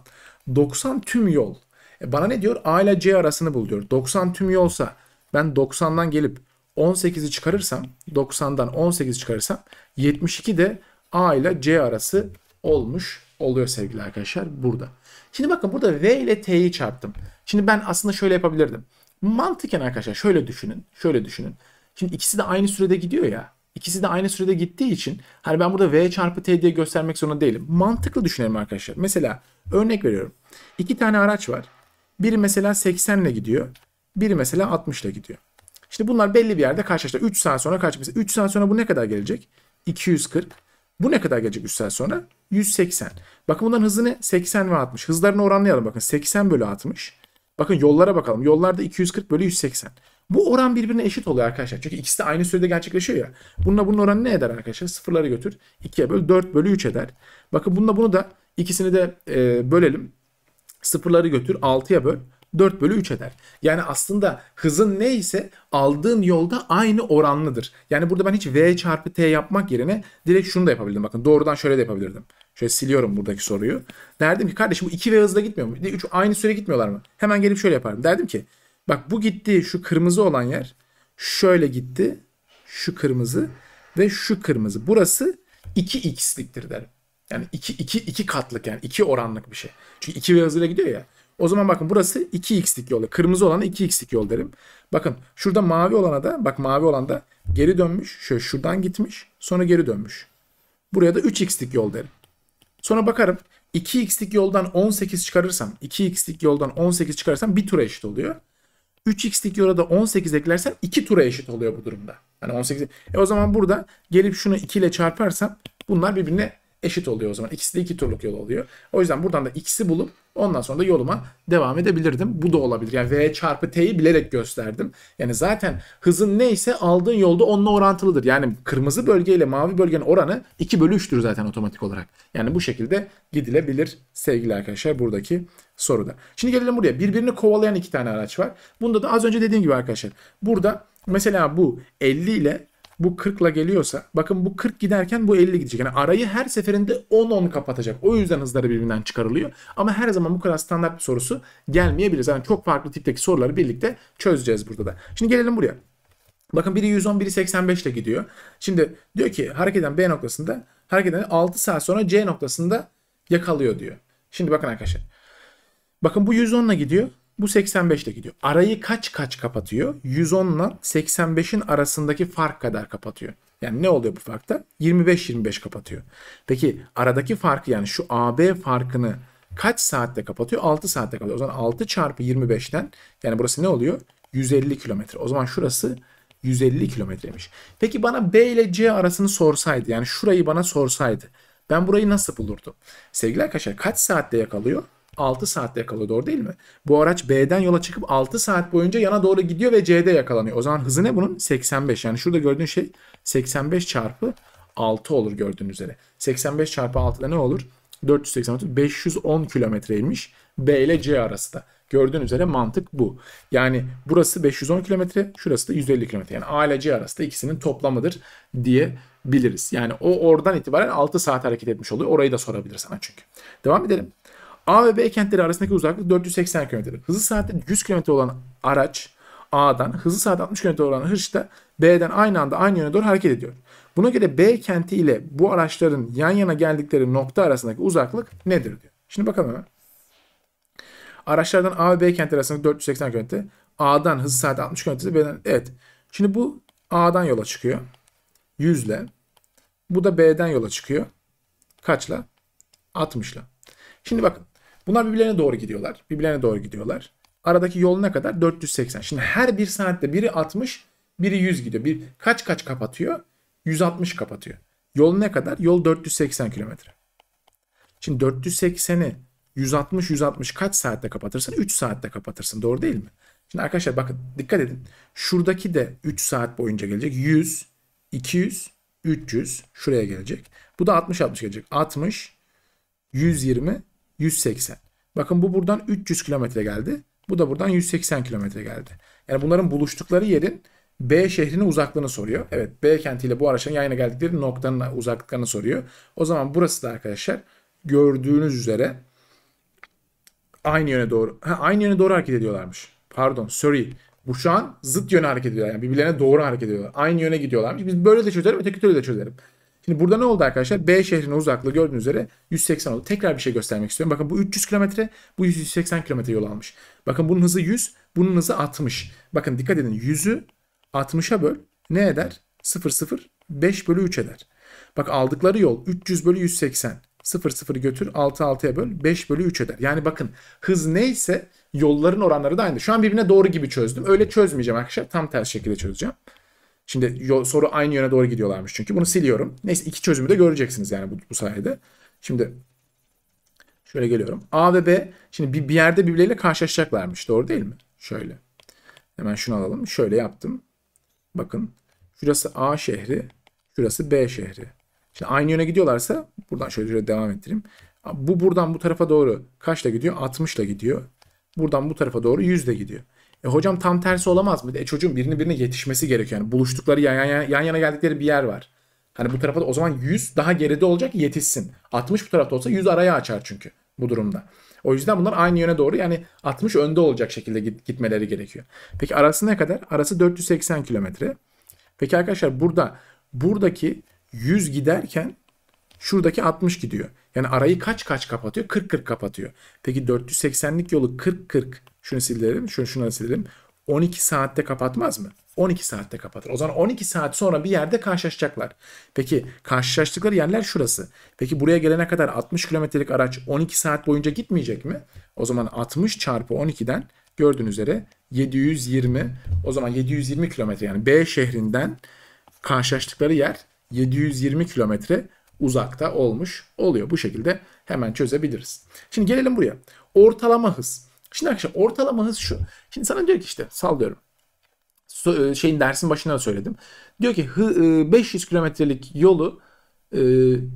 90 tüm yol. E bana ne diyor? A ile C arasını bul diyor. 90 tüm yolsa ben 90'dan gelip 18'i çıkarırsam 90'dan 18 çıkarırsam 72 de A ile C arası olmuş oluyor sevgili arkadaşlar burada. Şimdi bakın burada V ile T'yi çarptım. Şimdi ben aslında şöyle yapabilirdim. Mantıken arkadaşlar şöyle düşünün. Şöyle düşünün. Şimdi ikisi de aynı sürede gidiyor ya. İkisi de aynı sürede gittiği için hani ben burada V çarpı T diye göstermek zorunda değilim. Mantıklı düşünelim arkadaşlar. Mesela örnek veriyorum. İki tane araç var. Biri mesela 80 ile gidiyor. Biri mesela 60 ile gidiyor. Şimdi bunlar belli bir yerde karşılaştı. 3 saat sonra kaç? Mesela 3 saat sonra bu ne kadar gelecek? 240. Bu ne kadar gelecek 3 saat sonra? 180. Bakın bunların hızı ne? 80 ve 60. Hızlarını oranlayalım bakın. 80 bölü 60. Bakın yollara bakalım. Yollarda 240 bölü 180. Bu oran birbirine eşit oluyor arkadaşlar. Çünkü ikisi de aynı sürede gerçekleşiyor ya. Bununla bunun oranı ne eder arkadaşlar? Sıfırları götür. 2'ye böl. 4 bölü 3 eder. Bakın bununla bunu da ikisini de e, bölelim. Sıfırları götür. 6'ya böl. 4 bölü 3 eder. Yani aslında hızın neyse aldığın yolda aynı oranlıdır. Yani burada ben hiç V çarpı T yapmak yerine direkt şunu da yapabildim. Bakın doğrudan şöyle de yapabilirdim. Şöyle siliyorum buradaki soruyu. Derdim ki kardeşim bu 2V hızla gitmiyor mu? 3 aynı süre gitmiyorlar mı? Hemen gelip şöyle yapardım. Derdim ki bak bu gitti şu kırmızı olan yer şöyle gitti. Şu kırmızı ve şu kırmızı. Burası 2x'liktir derim. Yani 2 iki iki katlık yani 2 oranlık bir şey. Çünkü 2 v hızıyla gidiyor ya. O zaman bakın burası 2x'lik yolda. Kırmızı olana 2x'lik yol derim. Bakın şurada mavi olana da bak mavi olan da geri dönmüş. Şöyle şuradan gitmiş. Sonra geri dönmüş. Buraya da 3x'lik yol derim. Sonra bakarım 2x'lik yoldan 18 çıkarırsam 2x'lik yoldan 18 çıkarırsam bir tura eşit oluyor. 3x'lik yola da 18 eklersen 2 tura eşit oluyor bu durumda. Hani 18 e o zaman burada gelip şunu 2 ile çarparsam bunlar birbirine eşit oluyor o zaman. İkisi de iki turluk yol oluyor. O yüzden buradan da x'i bulup ondan sonra da yoluma devam edebilirdim. Bu da olabilir. Yani v çarpı t'yi bilerek gösterdim. Yani zaten hızın neyse aldığın yolda onunla orantılıdır. Yani kırmızı bölgeyle mavi bölgenin oranı 2 bölü 3'tür zaten otomatik olarak. Yani bu şekilde gidilebilir sevgili arkadaşlar buradaki soruda. Şimdi gelelim buraya. Birbirini kovalayan iki tane araç var. Bunda da az önce dediğim gibi arkadaşlar. Burada mesela bu 50 ile bu 40 ile geliyorsa bakın bu 40 giderken bu 50 gidecek. Yani arayı her seferinde 10-10 kapatacak. O yüzden hızları birbirinden çıkarılıyor. Ama her zaman bu kadar standart bir sorusu gelmeyebilir. Yani çok farklı tipteki soruları birlikte çözeceğiz burada da. Şimdi gelelim buraya. Bakın biri 110 biri 85 ile gidiyor. Şimdi diyor ki hareket eden B noktasında hareket eden 6 saat sonra C noktasında yakalıyor diyor. Şimdi bakın arkadaşlar. Bakın bu 110 ile gidiyor. Bu 85'te gidiyor. Arayı kaç kaç kapatıyor? 110 ile 85'in arasındaki fark kadar kapatıyor. Yani ne oluyor bu farkta? 25-25 kapatıyor. Peki aradaki farkı yani şu AB farkını kaç saatte kapatıyor? 6 saatte kapatıyor. O zaman 6 çarpı 25'ten yani burası ne oluyor? 150 kilometre. O zaman şurası 150 kilometremiş. Peki bana B ile C arasını sorsaydı yani şurayı bana sorsaydı ben burayı nasıl bulurdum? Sevgili arkadaşlar kaç saatte yakalıyor? 6 saatte yakalıyor doğru değil mi? Bu araç B'den yola çıkıp 6 saat boyunca yana doğru gidiyor ve C'de yakalanıyor. O zaman hızı ne bunun? 85. Yani şurada gördüğün şey 85 çarpı 6 olur gördüğün üzere. 85 çarpı 6'da ne olur? 486 510 kilometreymiş. B ile C arası da. Gördüğün üzere mantık bu. Yani burası 510 kilometre, şurası da 150 kilometre. Yani A ile C arası da ikisinin toplamıdır diye biliriz. Yani o oradan itibaren 6 saat hareket etmiş oluyor. Orayı da sorabilir sana çünkü. Devam edelim. A ve B kentleri arasındaki uzaklık 480 km. Hızlı saatte 100 km olan araç A'dan hızlı saatte 60 km olan hırç da B'den aynı anda aynı yöne doğru hareket ediyor. Buna göre B kenti ile bu araçların yan yana geldikleri nokta arasındaki uzaklık nedir diyor. Şimdi bakalım hemen. Araçlardan A ve B kentleri arasındaki 480 km. A'dan hızlı saatte 60 km. B'den evet. Şimdi bu A'dan yola çıkıyor. 100 ile. Bu da B'den yola çıkıyor. Kaçla? 60 ile. Şimdi bakın Bunlar birbirlerine doğru gidiyorlar. Birbirlerine doğru gidiyorlar. Aradaki yol ne kadar? 480. Şimdi her bir saatte biri 60, biri 100 gidiyor. Bir kaç kaç kapatıyor? 160 kapatıyor. Yol ne kadar? Yol 480 kilometre. Şimdi 480'i 160 160 kaç saatte kapatırsın? 3 saatte kapatırsın. Doğru değil mi? Şimdi arkadaşlar bakın dikkat edin. Şuradaki de 3 saat boyunca gelecek. 100, 200, 300 şuraya gelecek. Bu da 60 60 gelecek. 60 120 180. Bakın bu buradan 300 kilometre geldi. Bu da buradan 180 kilometre geldi. Yani bunların buluştukları yerin B şehrinin uzaklığını soruyor. Evet B kentiyle bu araçların yayına geldikleri noktanın uzaklıklarını soruyor. O zaman burası da arkadaşlar gördüğünüz üzere aynı yöne doğru. Ha, aynı yöne doğru hareket ediyorlarmış. Pardon sorry. Bu şu an zıt yöne hareket ediyorlar. Yani birbirlerine doğru hareket ediyorlar. Aynı yöne gidiyorlarmış. Biz böyle de çözerim öteki türlü de çözerim. Şimdi burada ne oldu arkadaşlar? B şehrinin uzaklığı gördüğünüz üzere 180 oldu. Tekrar bir şey göstermek istiyorum. Bakın bu 300 kilometre, bu 180 kilometre yol almış. Bakın bunun hızı 100, bunun hızı 60. Bakın dikkat edin 100'ü 60'a böl ne eder? 0 0 5 bölü 3 eder. Bak aldıkları yol 300 bölü 180. 0 0'ı götür 6 6'ya böl 5 bölü 3 eder. Yani bakın hız neyse yolların oranları da aynı. Şu an birbirine doğru gibi çözdüm. Öyle çözmeyeceğim arkadaşlar. Tam ters şekilde çözeceğim. Şimdi soru aynı yöne doğru gidiyorlarmış çünkü. Bunu siliyorum. Neyse iki çözümü de göreceksiniz yani bu, bu sayede. Şimdi şöyle geliyorum. A ve B şimdi bir, bir yerde birbirleriyle karşılaşacaklarmış. Doğru değil mi? Şöyle. Hemen şunu alalım. Şöyle yaptım. Bakın. Şurası A şehri. Şurası B şehri. Şimdi aynı yöne gidiyorlarsa buradan şöyle, şöyle devam ettireyim. Bu buradan bu tarafa doğru kaçla gidiyor? 60'la gidiyor. Buradan bu tarafa doğru 100'le gidiyor. E hocam tam tersi olamaz mı? E çocuğun birinin birine yetişmesi gerekiyor. Yani buluştukları yan, yan, yan yana geldikleri bir yer var. Hani bu tarafa da o zaman 100 daha geride olacak yetişsin. 60 bu tarafta olsa 100 araya açar çünkü bu durumda. O yüzden bunlar aynı yöne doğru yani 60 önde olacak şekilde gitmeleri gerekiyor. Peki arası ne kadar? Arası 480 kilometre. Peki arkadaşlar burada buradaki 100 giderken şuradaki 60 gidiyor. Yani arayı kaç kaç kapatıyor? 40-40 kapatıyor. Peki 480'lik yolu 40-40 şunu silelim. Şunu şuna silelim. 12 saatte kapatmaz mı? 12 saatte kapatır. O zaman 12 saat sonra bir yerde karşılaşacaklar. Peki karşılaştıkları yerler şurası. Peki buraya gelene kadar 60 kilometrelik araç 12 saat boyunca gitmeyecek mi? O zaman 60 çarpı 12'den gördüğünüz üzere 720. O zaman 720 kilometre yani B şehrinden karşılaştıkları yer 720 kilometre uzakta olmuş oluyor. Bu şekilde hemen çözebiliriz. Şimdi gelelim buraya. Ortalama hız. Şimdi arkadaşlar ortalama hız şu. Şimdi sana diyor ki işte sallıyorum. So, e, şeyin dersin başına söyledim. Diyor ki 500 e, kilometrelik yolu 5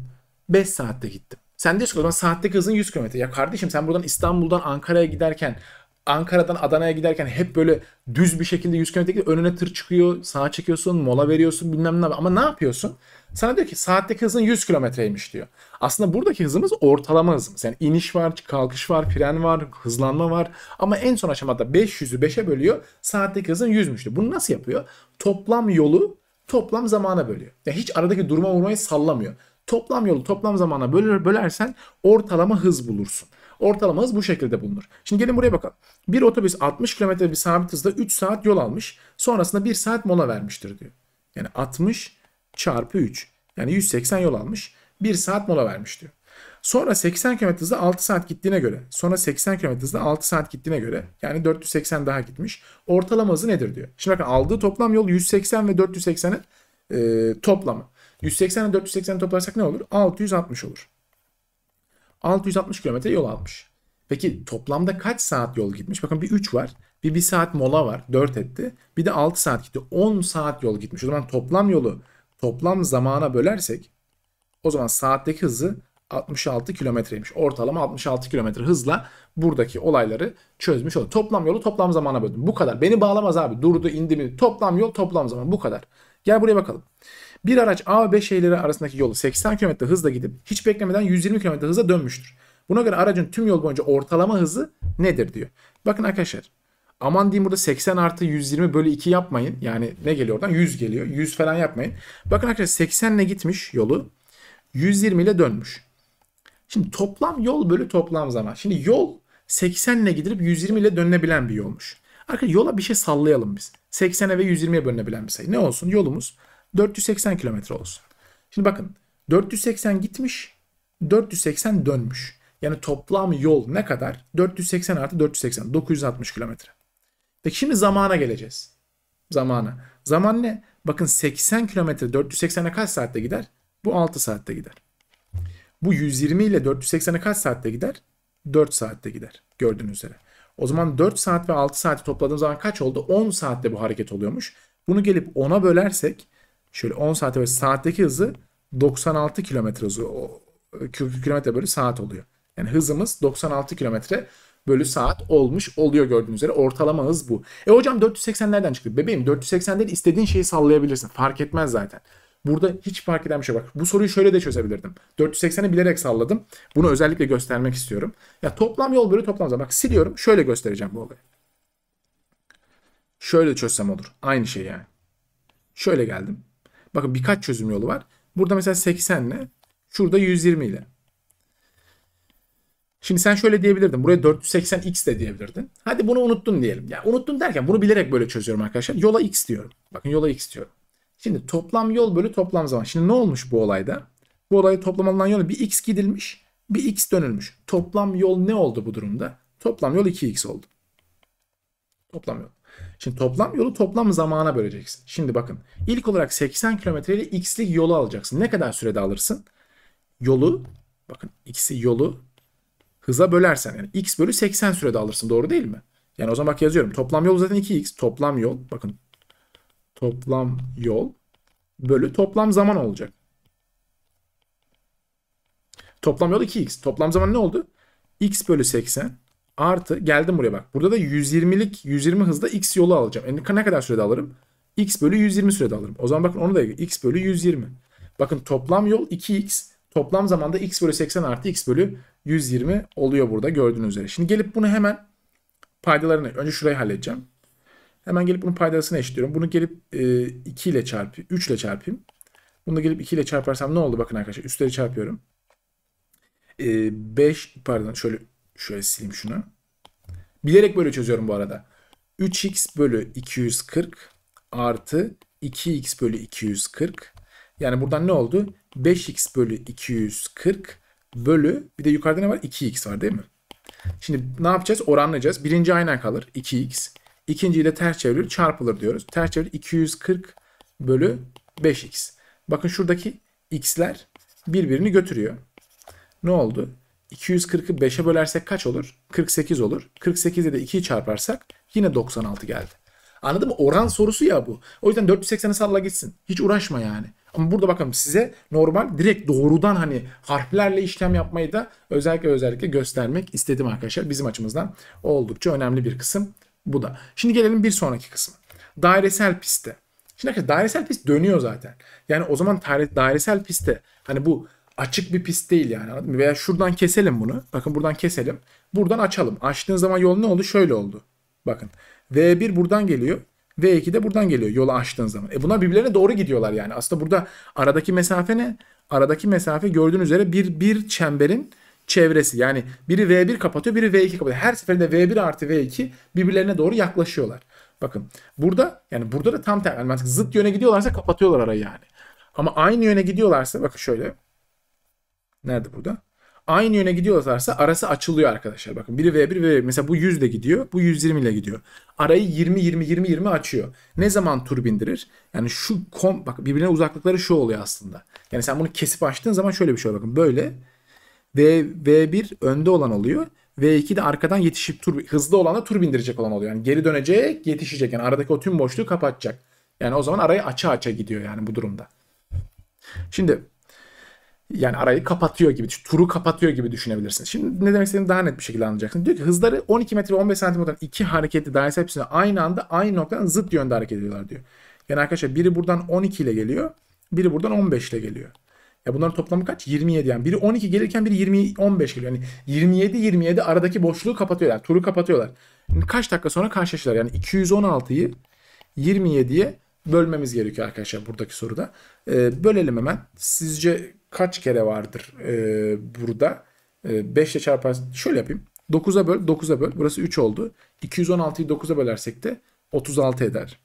e, saatte gittim. Sen diyorsun ki o zaman saatteki hızın 100 kilometre. Ya kardeşim sen buradan İstanbul'dan Ankara'ya giderken Ankara'dan Adana'ya giderken hep böyle düz bir şekilde 100 kilometre önüne tır çıkıyor, sağa çekiyorsun, mola veriyorsun bilmem ne ama ne yapıyorsun? Sana diyor ki saatteki hızın 100 kilometreymiş diyor. Aslında buradaki hızımız ortalama hızımız. Yani iniş var, kalkış var, fren var, hızlanma var. Ama en son aşamada 500'ü 5'e bölüyor. Saatteki hızın 100'müş diyor. Bunu nasıl yapıyor? Toplam yolu toplam zamana bölüyor. Yani hiç aradaki durma vurmayı sallamıyor. Toplam yolu toplam zamana böler, bölersen ortalama hız bulursun. Ortalama hız bu şekilde bulunur. Şimdi gelin buraya bakalım. Bir otobüs 60 km bir sabit hızda 3 saat yol almış. Sonrasında 1 saat mola vermiştir diyor. Yani 60 çarpı 3. Yani 180 yol almış. 1 saat mola vermiş diyor. Sonra 80 km hızla 6 saat gittiğine göre. Sonra 80 km hızla 6 saat gittiğine göre. Yani 480 daha gitmiş. Ortalama hızı nedir diyor. Şimdi bakın aldığı toplam yol 180 ve 480'in e, toplamı. 180 ile 480 toplarsak ne olur? 660 olur. 660 km yol almış. Peki toplamda kaç saat yol gitmiş? Bakın bir 3 var. Bir 1 saat mola var. 4 etti. Bir de 6 saat gitti. 10 saat yol gitmiş. O zaman toplam yolu toplam zamana bölersek o zaman saatteki hızı 66 kilometreymiş. Ortalama 66 kilometre hızla buradaki olayları çözmüş oldu. Toplam yolu toplam zamana böldüm. Bu kadar. Beni bağlamaz abi. Durdu indi mi? Toplam yol toplam zaman. Bu kadar. Gel buraya bakalım. Bir araç A ve B şehirleri arasındaki yolu 80 km hızla gidip hiç beklemeden 120 km hızla dönmüştür. Buna göre aracın tüm yol boyunca ortalama hızı nedir diyor. Bakın arkadaşlar aman diyeyim burada 80 artı 120 bölü 2 yapmayın. Yani ne geliyor oradan? 100 geliyor. 100 falan yapmayın. Bakın arkadaşlar 80 ile gitmiş yolu. 120 ile dönmüş. Şimdi toplam yol bölü toplam zaman. Şimdi yol 80 ile gidip 120 ile dönebilen bir yolmuş. Arkadaşlar yola bir şey sallayalım biz. 80'e ve 120'ye bölünebilen bir sayı. Şey. Ne olsun? Yolumuz 480 kilometre olsun. Şimdi bakın 480 gitmiş 480 dönmüş. Yani toplam yol ne kadar? 480 artı 480 960 kilometre. Peki şimdi zamana geleceğiz. Zamana. Zaman ne? Bakın 80 kilometre 480'e kaç saatte gider? Bu 6 saatte gider. Bu 120 ile 480'e kaç saatte gider? 4 saatte gider. Gördüğünüz üzere. O zaman 4 saat ve 6 saati topladığım zaman kaç oldu? 10 saatte bu hareket oluyormuş. Bunu gelip 10'a bölersek şöyle 10 saate ve saatteki hızı 96 kilometre hızı e, kilometre bölü saat oluyor. Yani hızımız 96 kilometre bölü saat olmuş oluyor gördüğünüz üzere. Ortalama hız bu. E hocam 480 nereden çıktı? Bebeğim 480 değil istediğin şeyi sallayabilirsin. Fark etmez zaten. Burada hiç fark eden bir şey bak. Bu soruyu şöyle de çözebilirdim. 480'i bilerek salladım. Bunu özellikle göstermek istiyorum. Ya toplam yol bölü toplam zaman. Bak siliyorum. Şöyle göstereceğim bu olayı. Şöyle çözsem olur. Aynı şey yani. Şöyle geldim. Bakın birkaç çözüm yolu var. Burada mesela 80 ile şurada 120 ile. Şimdi sen şöyle diyebilirdin. Buraya 480x de diyebilirdin. Hadi bunu unuttun diyelim. Ya unuttun derken bunu bilerek böyle çözüyorum arkadaşlar. Yola x diyorum. Bakın yola x diyorum. Şimdi toplam yol bölü toplam zaman. Şimdi ne olmuş bu olayda? Bu olayda toplam alınan yolu bir x gidilmiş, bir x dönülmüş. Toplam yol ne oldu bu durumda? Toplam yol 2x oldu. Toplam yol. Şimdi toplam yolu toplam zamana böleceksin. Şimdi bakın ilk olarak 80 kilometreli x'lik yolu alacaksın. Ne kadar sürede alırsın? Yolu bakın x'i yolu hıza bölersen yani x bölü 80 sürede alırsın doğru değil mi? Yani o zaman bak yazıyorum toplam yol zaten 2x toplam yol bakın toplam yol bölü toplam zaman olacak. Toplam yol 2x toplam zaman ne oldu? x bölü 80 artı geldim buraya bak burada da 120'lik 120 hızda x yolu alacağım. Yani e, ne kadar sürede alırım? x bölü 120 sürede alırım. O zaman bakın onu da x bölü 120. Bakın toplam yol 2x Toplam zamanda x bölü 80 artı x bölü 120 oluyor burada gördüğünüz üzere. Şimdi gelip bunu hemen paydalarını önce şurayı halledeceğim. Hemen gelip bunun paydasını eşitliyorum. Bunu gelip e, 2 ile çarpı 3 ile çarpayım. Bunu da gelip 2 ile çarparsam ne oldu bakın arkadaşlar üstleri çarpıyorum. E, 5 pardon şöyle şöyle sileyim şunu. Bilerek böyle çözüyorum bu arada. 3x bölü 240 artı 2x bölü 240 yani buradan ne oldu? 5x bölü 240 bölü bir de yukarıda ne var? 2x var değil mi? Şimdi ne yapacağız? Oranlayacağız. Birinci aynen kalır. 2x. İkinciyi de ters çevirir çarpılır diyoruz. Ters çevirir 240 bölü 5x. Bakın şuradaki x'ler birbirini götürüyor. Ne oldu? 240'ı 5'e bölersek kaç olur? 48 olur. 48'e de 2'yi çarparsak yine 96 geldi. Anladın mı? Oran sorusu ya bu. O yüzden 480'i salla gitsin. Hiç uğraşma yani. Ama burada bakalım size normal direkt doğrudan hani harflerle işlem yapmayı da özellikle özellikle göstermek istedim arkadaşlar. Bizim açımızdan oldukça önemli bir kısım bu da. Şimdi gelelim bir sonraki kısma. Dairesel pistte. Şimdi arkadaşlar dairesel pist dönüyor zaten. Yani o zaman dairesel pistte hani bu açık bir pist değil yani anladın mı? Veya şuradan keselim bunu. Bakın buradan keselim. Buradan açalım. Açtığınız zaman yol ne oldu? Şöyle oldu. Bakın. V1 buradan geliyor. V2 de buradan geliyor yolu açtığın zaman. E bunlar birbirlerine doğru gidiyorlar yani. Aslında burada aradaki mesafe ne? Aradaki mesafe gördüğünüz üzere bir, bir çemberin çevresi. Yani biri V1 kapatıyor biri V2 kapatıyor. Her seferinde V1 artı V2 birbirlerine doğru yaklaşıyorlar. Bakın burada yani burada da tam tersi. Yani zıt yöne gidiyorlarsa kapatıyorlar arayı yani. Ama aynı yöne gidiyorlarsa bakın şöyle. Nerede burada? aynı yöne gidiyorlarsa arası açılıyor arkadaşlar. Bakın biri V1 ve mesela bu 100 ile gidiyor. Bu 120 ile gidiyor. Arayı 20 20 20 20 açıyor. Ne zaman tur bindirir? Yani şu kom bak birbirine uzaklıkları şu oluyor aslında. Yani sen bunu kesip açtığın zaman şöyle bir şey Bakın böyle V V1 önde olan oluyor. V2 de arkadan yetişip tur hızlı olan da tur bindirecek olan oluyor. Yani geri dönecek, yetişecek. Yani aradaki o tüm boşluğu kapatacak. Yani o zaman arayı aça aça gidiyor yani bu durumda. Şimdi yani arayı kapatıyor gibi, turu kapatıyor gibi düşünebilirsin. Şimdi ne demek istediğimi daha net bir şekilde anlayacaksın. Diyor ki hızları 12 metre 15 santim olan iki hareketli dairesel hepsini aynı anda aynı noktadan zıt yönde hareket ediyorlar diyor. Yani arkadaşlar biri buradan 12 ile geliyor, biri buradan 15 ile geliyor. Ya bunların toplamı kaç? 27 yani. Biri 12 gelirken biri 20 15 geliyor. Yani 27 27 aradaki boşluğu kapatıyorlar. Turu kapatıyorlar. Yani kaç dakika sonra karşılaştılar? Yani 216'yı 27'ye bölmemiz gerekiyor arkadaşlar buradaki soruda. E, bölelim hemen. Sizce kaç kere vardır e, burada? E, ile çarparsın. Şöyle yapayım. 9'a böl, 9'a böl. Burası 3 oldu. 216'yı 9'a bölersek de 36 eder.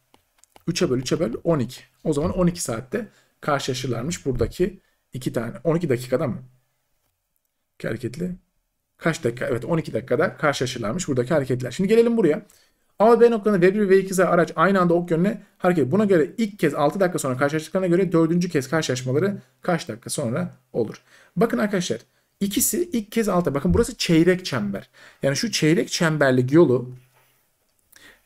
3'e böl, 3'e böl 12. O zaman 12 saatte karşılaşırlarmış buradaki iki tane. 12 dakikada mı? Hareketli. Kaç dakika? Evet 12 dakikada karşılaşırlarmış buradaki hareketler. Şimdi gelelim buraya. A ve B noktalarında V1 ve V2 araç aynı anda ok yönüne hareket Buna göre ilk kez 6 dakika sonra karşılaştıklarına göre dördüncü kez karşılaşmaları kaç dakika sonra olur? Bakın arkadaşlar ikisi ilk kez alta. Bakın burası çeyrek çember. Yani şu çeyrek çemberlik yolu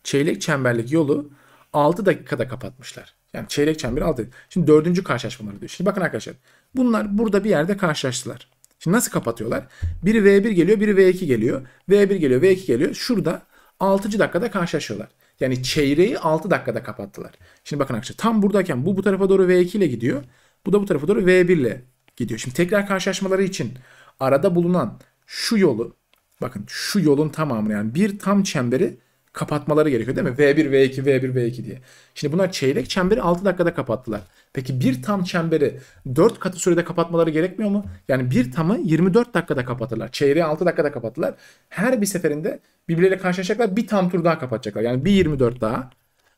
çeyrek çemberlik yolu 6 dakikada kapatmışlar. Yani çeyrek çember 6 Şimdi dördüncü karşılaşmaları diyor. Şimdi bakın arkadaşlar. Bunlar burada bir yerde karşılaştılar. Şimdi nasıl kapatıyorlar? Biri V1 geliyor, biri V2 geliyor. V1 geliyor, V2 geliyor. Şurada 6. dakikada karşılaşıyorlar. Yani çeyreği 6 dakikada kapattılar. Şimdi bakın arkadaşlar tam buradayken bu bu tarafa doğru V2 ile gidiyor. Bu da bu tarafa doğru V1 ile gidiyor. Şimdi tekrar karşılaşmaları için arada bulunan şu yolu bakın şu yolun tamamını yani bir tam çemberi kapatmaları gerekiyor değil mi? V1, V2, V1, V2 diye. Şimdi bunlar çeyrek çemberi 6 dakikada kapattılar. Peki bir tam çemberi 4 katı sürede kapatmaları gerekmiyor mu? Yani bir tamı 24 dakikada kapatırlar. Çeyreği 6 dakikada kapattılar. Her bir seferinde birbirleriyle karşılaşacaklar. Bir tam tur daha kapatacaklar. Yani bir 24 daha.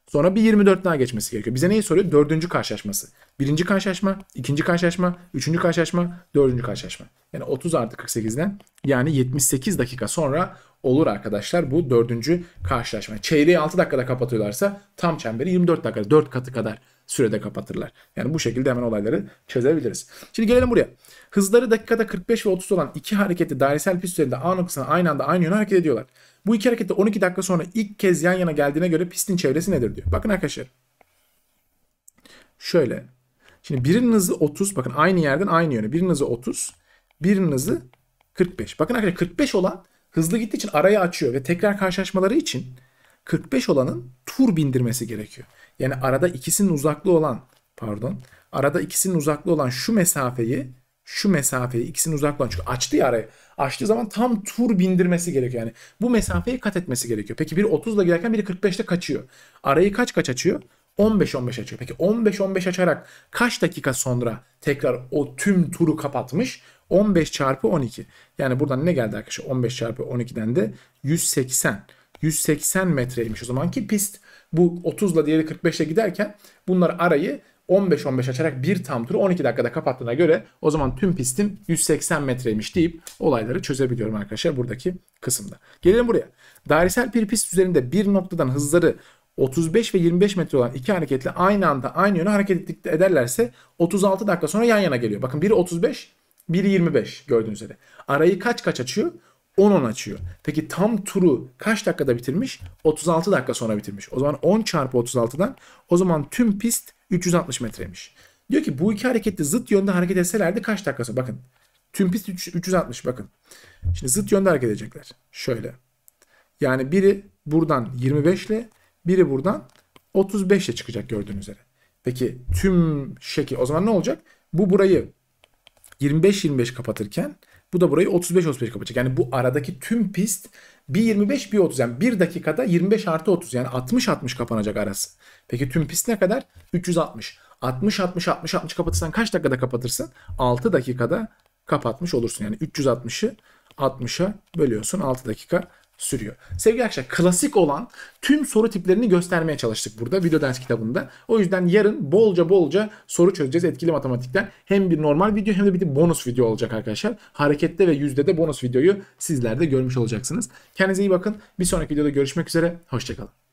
Sonra bir 24 daha geçmesi gerekiyor. Bize neyi soruyor? Dördüncü karşılaşması. Birinci karşılaşma, ikinci karşılaşma, üçüncü karşılaşma, dördüncü karşılaşma. Yani 30 artı 48'den yani 78 dakika sonra olur arkadaşlar bu dördüncü karşılaşma. Çeyreği 6 dakikada kapatıyorlarsa tam çemberi 24 dakikada 4 katı kadar sürede kapatırlar. Yani bu şekilde hemen olayları çözebiliriz. Şimdi gelelim buraya. Hızları dakikada 45 ve 30 olan iki hareketli dairesel pist üzerinde A noktasına aynı anda aynı yöne hareket ediyorlar. Bu iki harekette 12 dakika sonra ilk kez yan yana geldiğine göre pistin çevresi nedir diyor. Bakın arkadaşlar. Şöyle. Şimdi birinin hızı 30. Bakın aynı yerden aynı yöne. Birinin hızı 30. Birinin hızı 45. Bakın arkadaşlar 45 olan hızlı gittiği için arayı açıyor ve tekrar karşılaşmaları için 45 olanın tur bindirmesi gerekiyor. Yani arada ikisinin uzaklığı olan pardon arada ikisinin uzaklığı olan şu mesafeyi şu mesafeyi ikisinin uzaklığı olan çünkü açtı ya arayı. Açtığı zaman tam tur bindirmesi gerekiyor. Yani bu mesafeyi kat etmesi gerekiyor. Peki biri 30'da giderken biri 45'te kaçıyor. Arayı kaç kaç açıyor? 15-15 açıyor. Peki 15-15 açarak kaç dakika sonra tekrar o tüm turu kapatmış? 15 çarpı 12. Yani buradan ne geldi arkadaşlar? 15 çarpı 12'den de 180. 180 metreymiş o zaman ki pist. Bu 30 ile diğeri 45'e giderken bunlar arayı 15-15 açarak bir tam turu 12 dakikada kapattığına göre o zaman tüm pistin 180 metreymiş deyip olayları çözebiliyorum arkadaşlar buradaki kısımda. Gelelim buraya. Dairesel bir pist üzerinde bir noktadan hızları 35 ve 25 metre olan iki hareketli aynı anda aynı yöne hareket ederlerse 36 dakika sonra yan yana geliyor. Bakın biri 35, 1.25 gördüğünüz üzere. Arayı kaç kaç açıyor? 10-10 açıyor. Peki tam turu kaç dakikada bitirmiş? 36 dakika sonra bitirmiş. O zaman 10 çarpı 36'dan o zaman tüm pist 360 metreymiş. Diyor ki bu iki harekette zıt yönde hareket etselerdi kaç dakikası? Bakın. Tüm pist 360 bakın. Şimdi zıt yönde hareket edecekler. Şöyle. Yani biri buradan 25 ile biri buradan 35 ile çıkacak gördüğünüz üzere. Peki tüm şekil o zaman ne olacak? Bu burayı 25-25 kapatırken bu da burayı 35-35 kapatacak. Yani bu aradaki tüm pist bir 25 bir 30 yani bir dakikada 25 artı 30 yani 60-60 kapanacak arası. Peki tüm pist ne kadar? 360. 60-60-60-60 kapatırsan kaç dakikada kapatırsın? 6 dakikada kapatmış olursun. Yani 360'ı 60'a bölüyorsun 6 dakika sürüyor. Sevgili arkadaşlar klasik olan tüm soru tiplerini göstermeye çalıştık burada video ders kitabında. O yüzden yarın bolca bolca soru çözeceğiz etkili matematikten. Hem bir normal video hem de bir de bonus video olacak arkadaşlar. Harekette ve yüzde de bonus videoyu sizler de görmüş olacaksınız. Kendinize iyi bakın. Bir sonraki videoda görüşmek üzere. Hoşçakalın.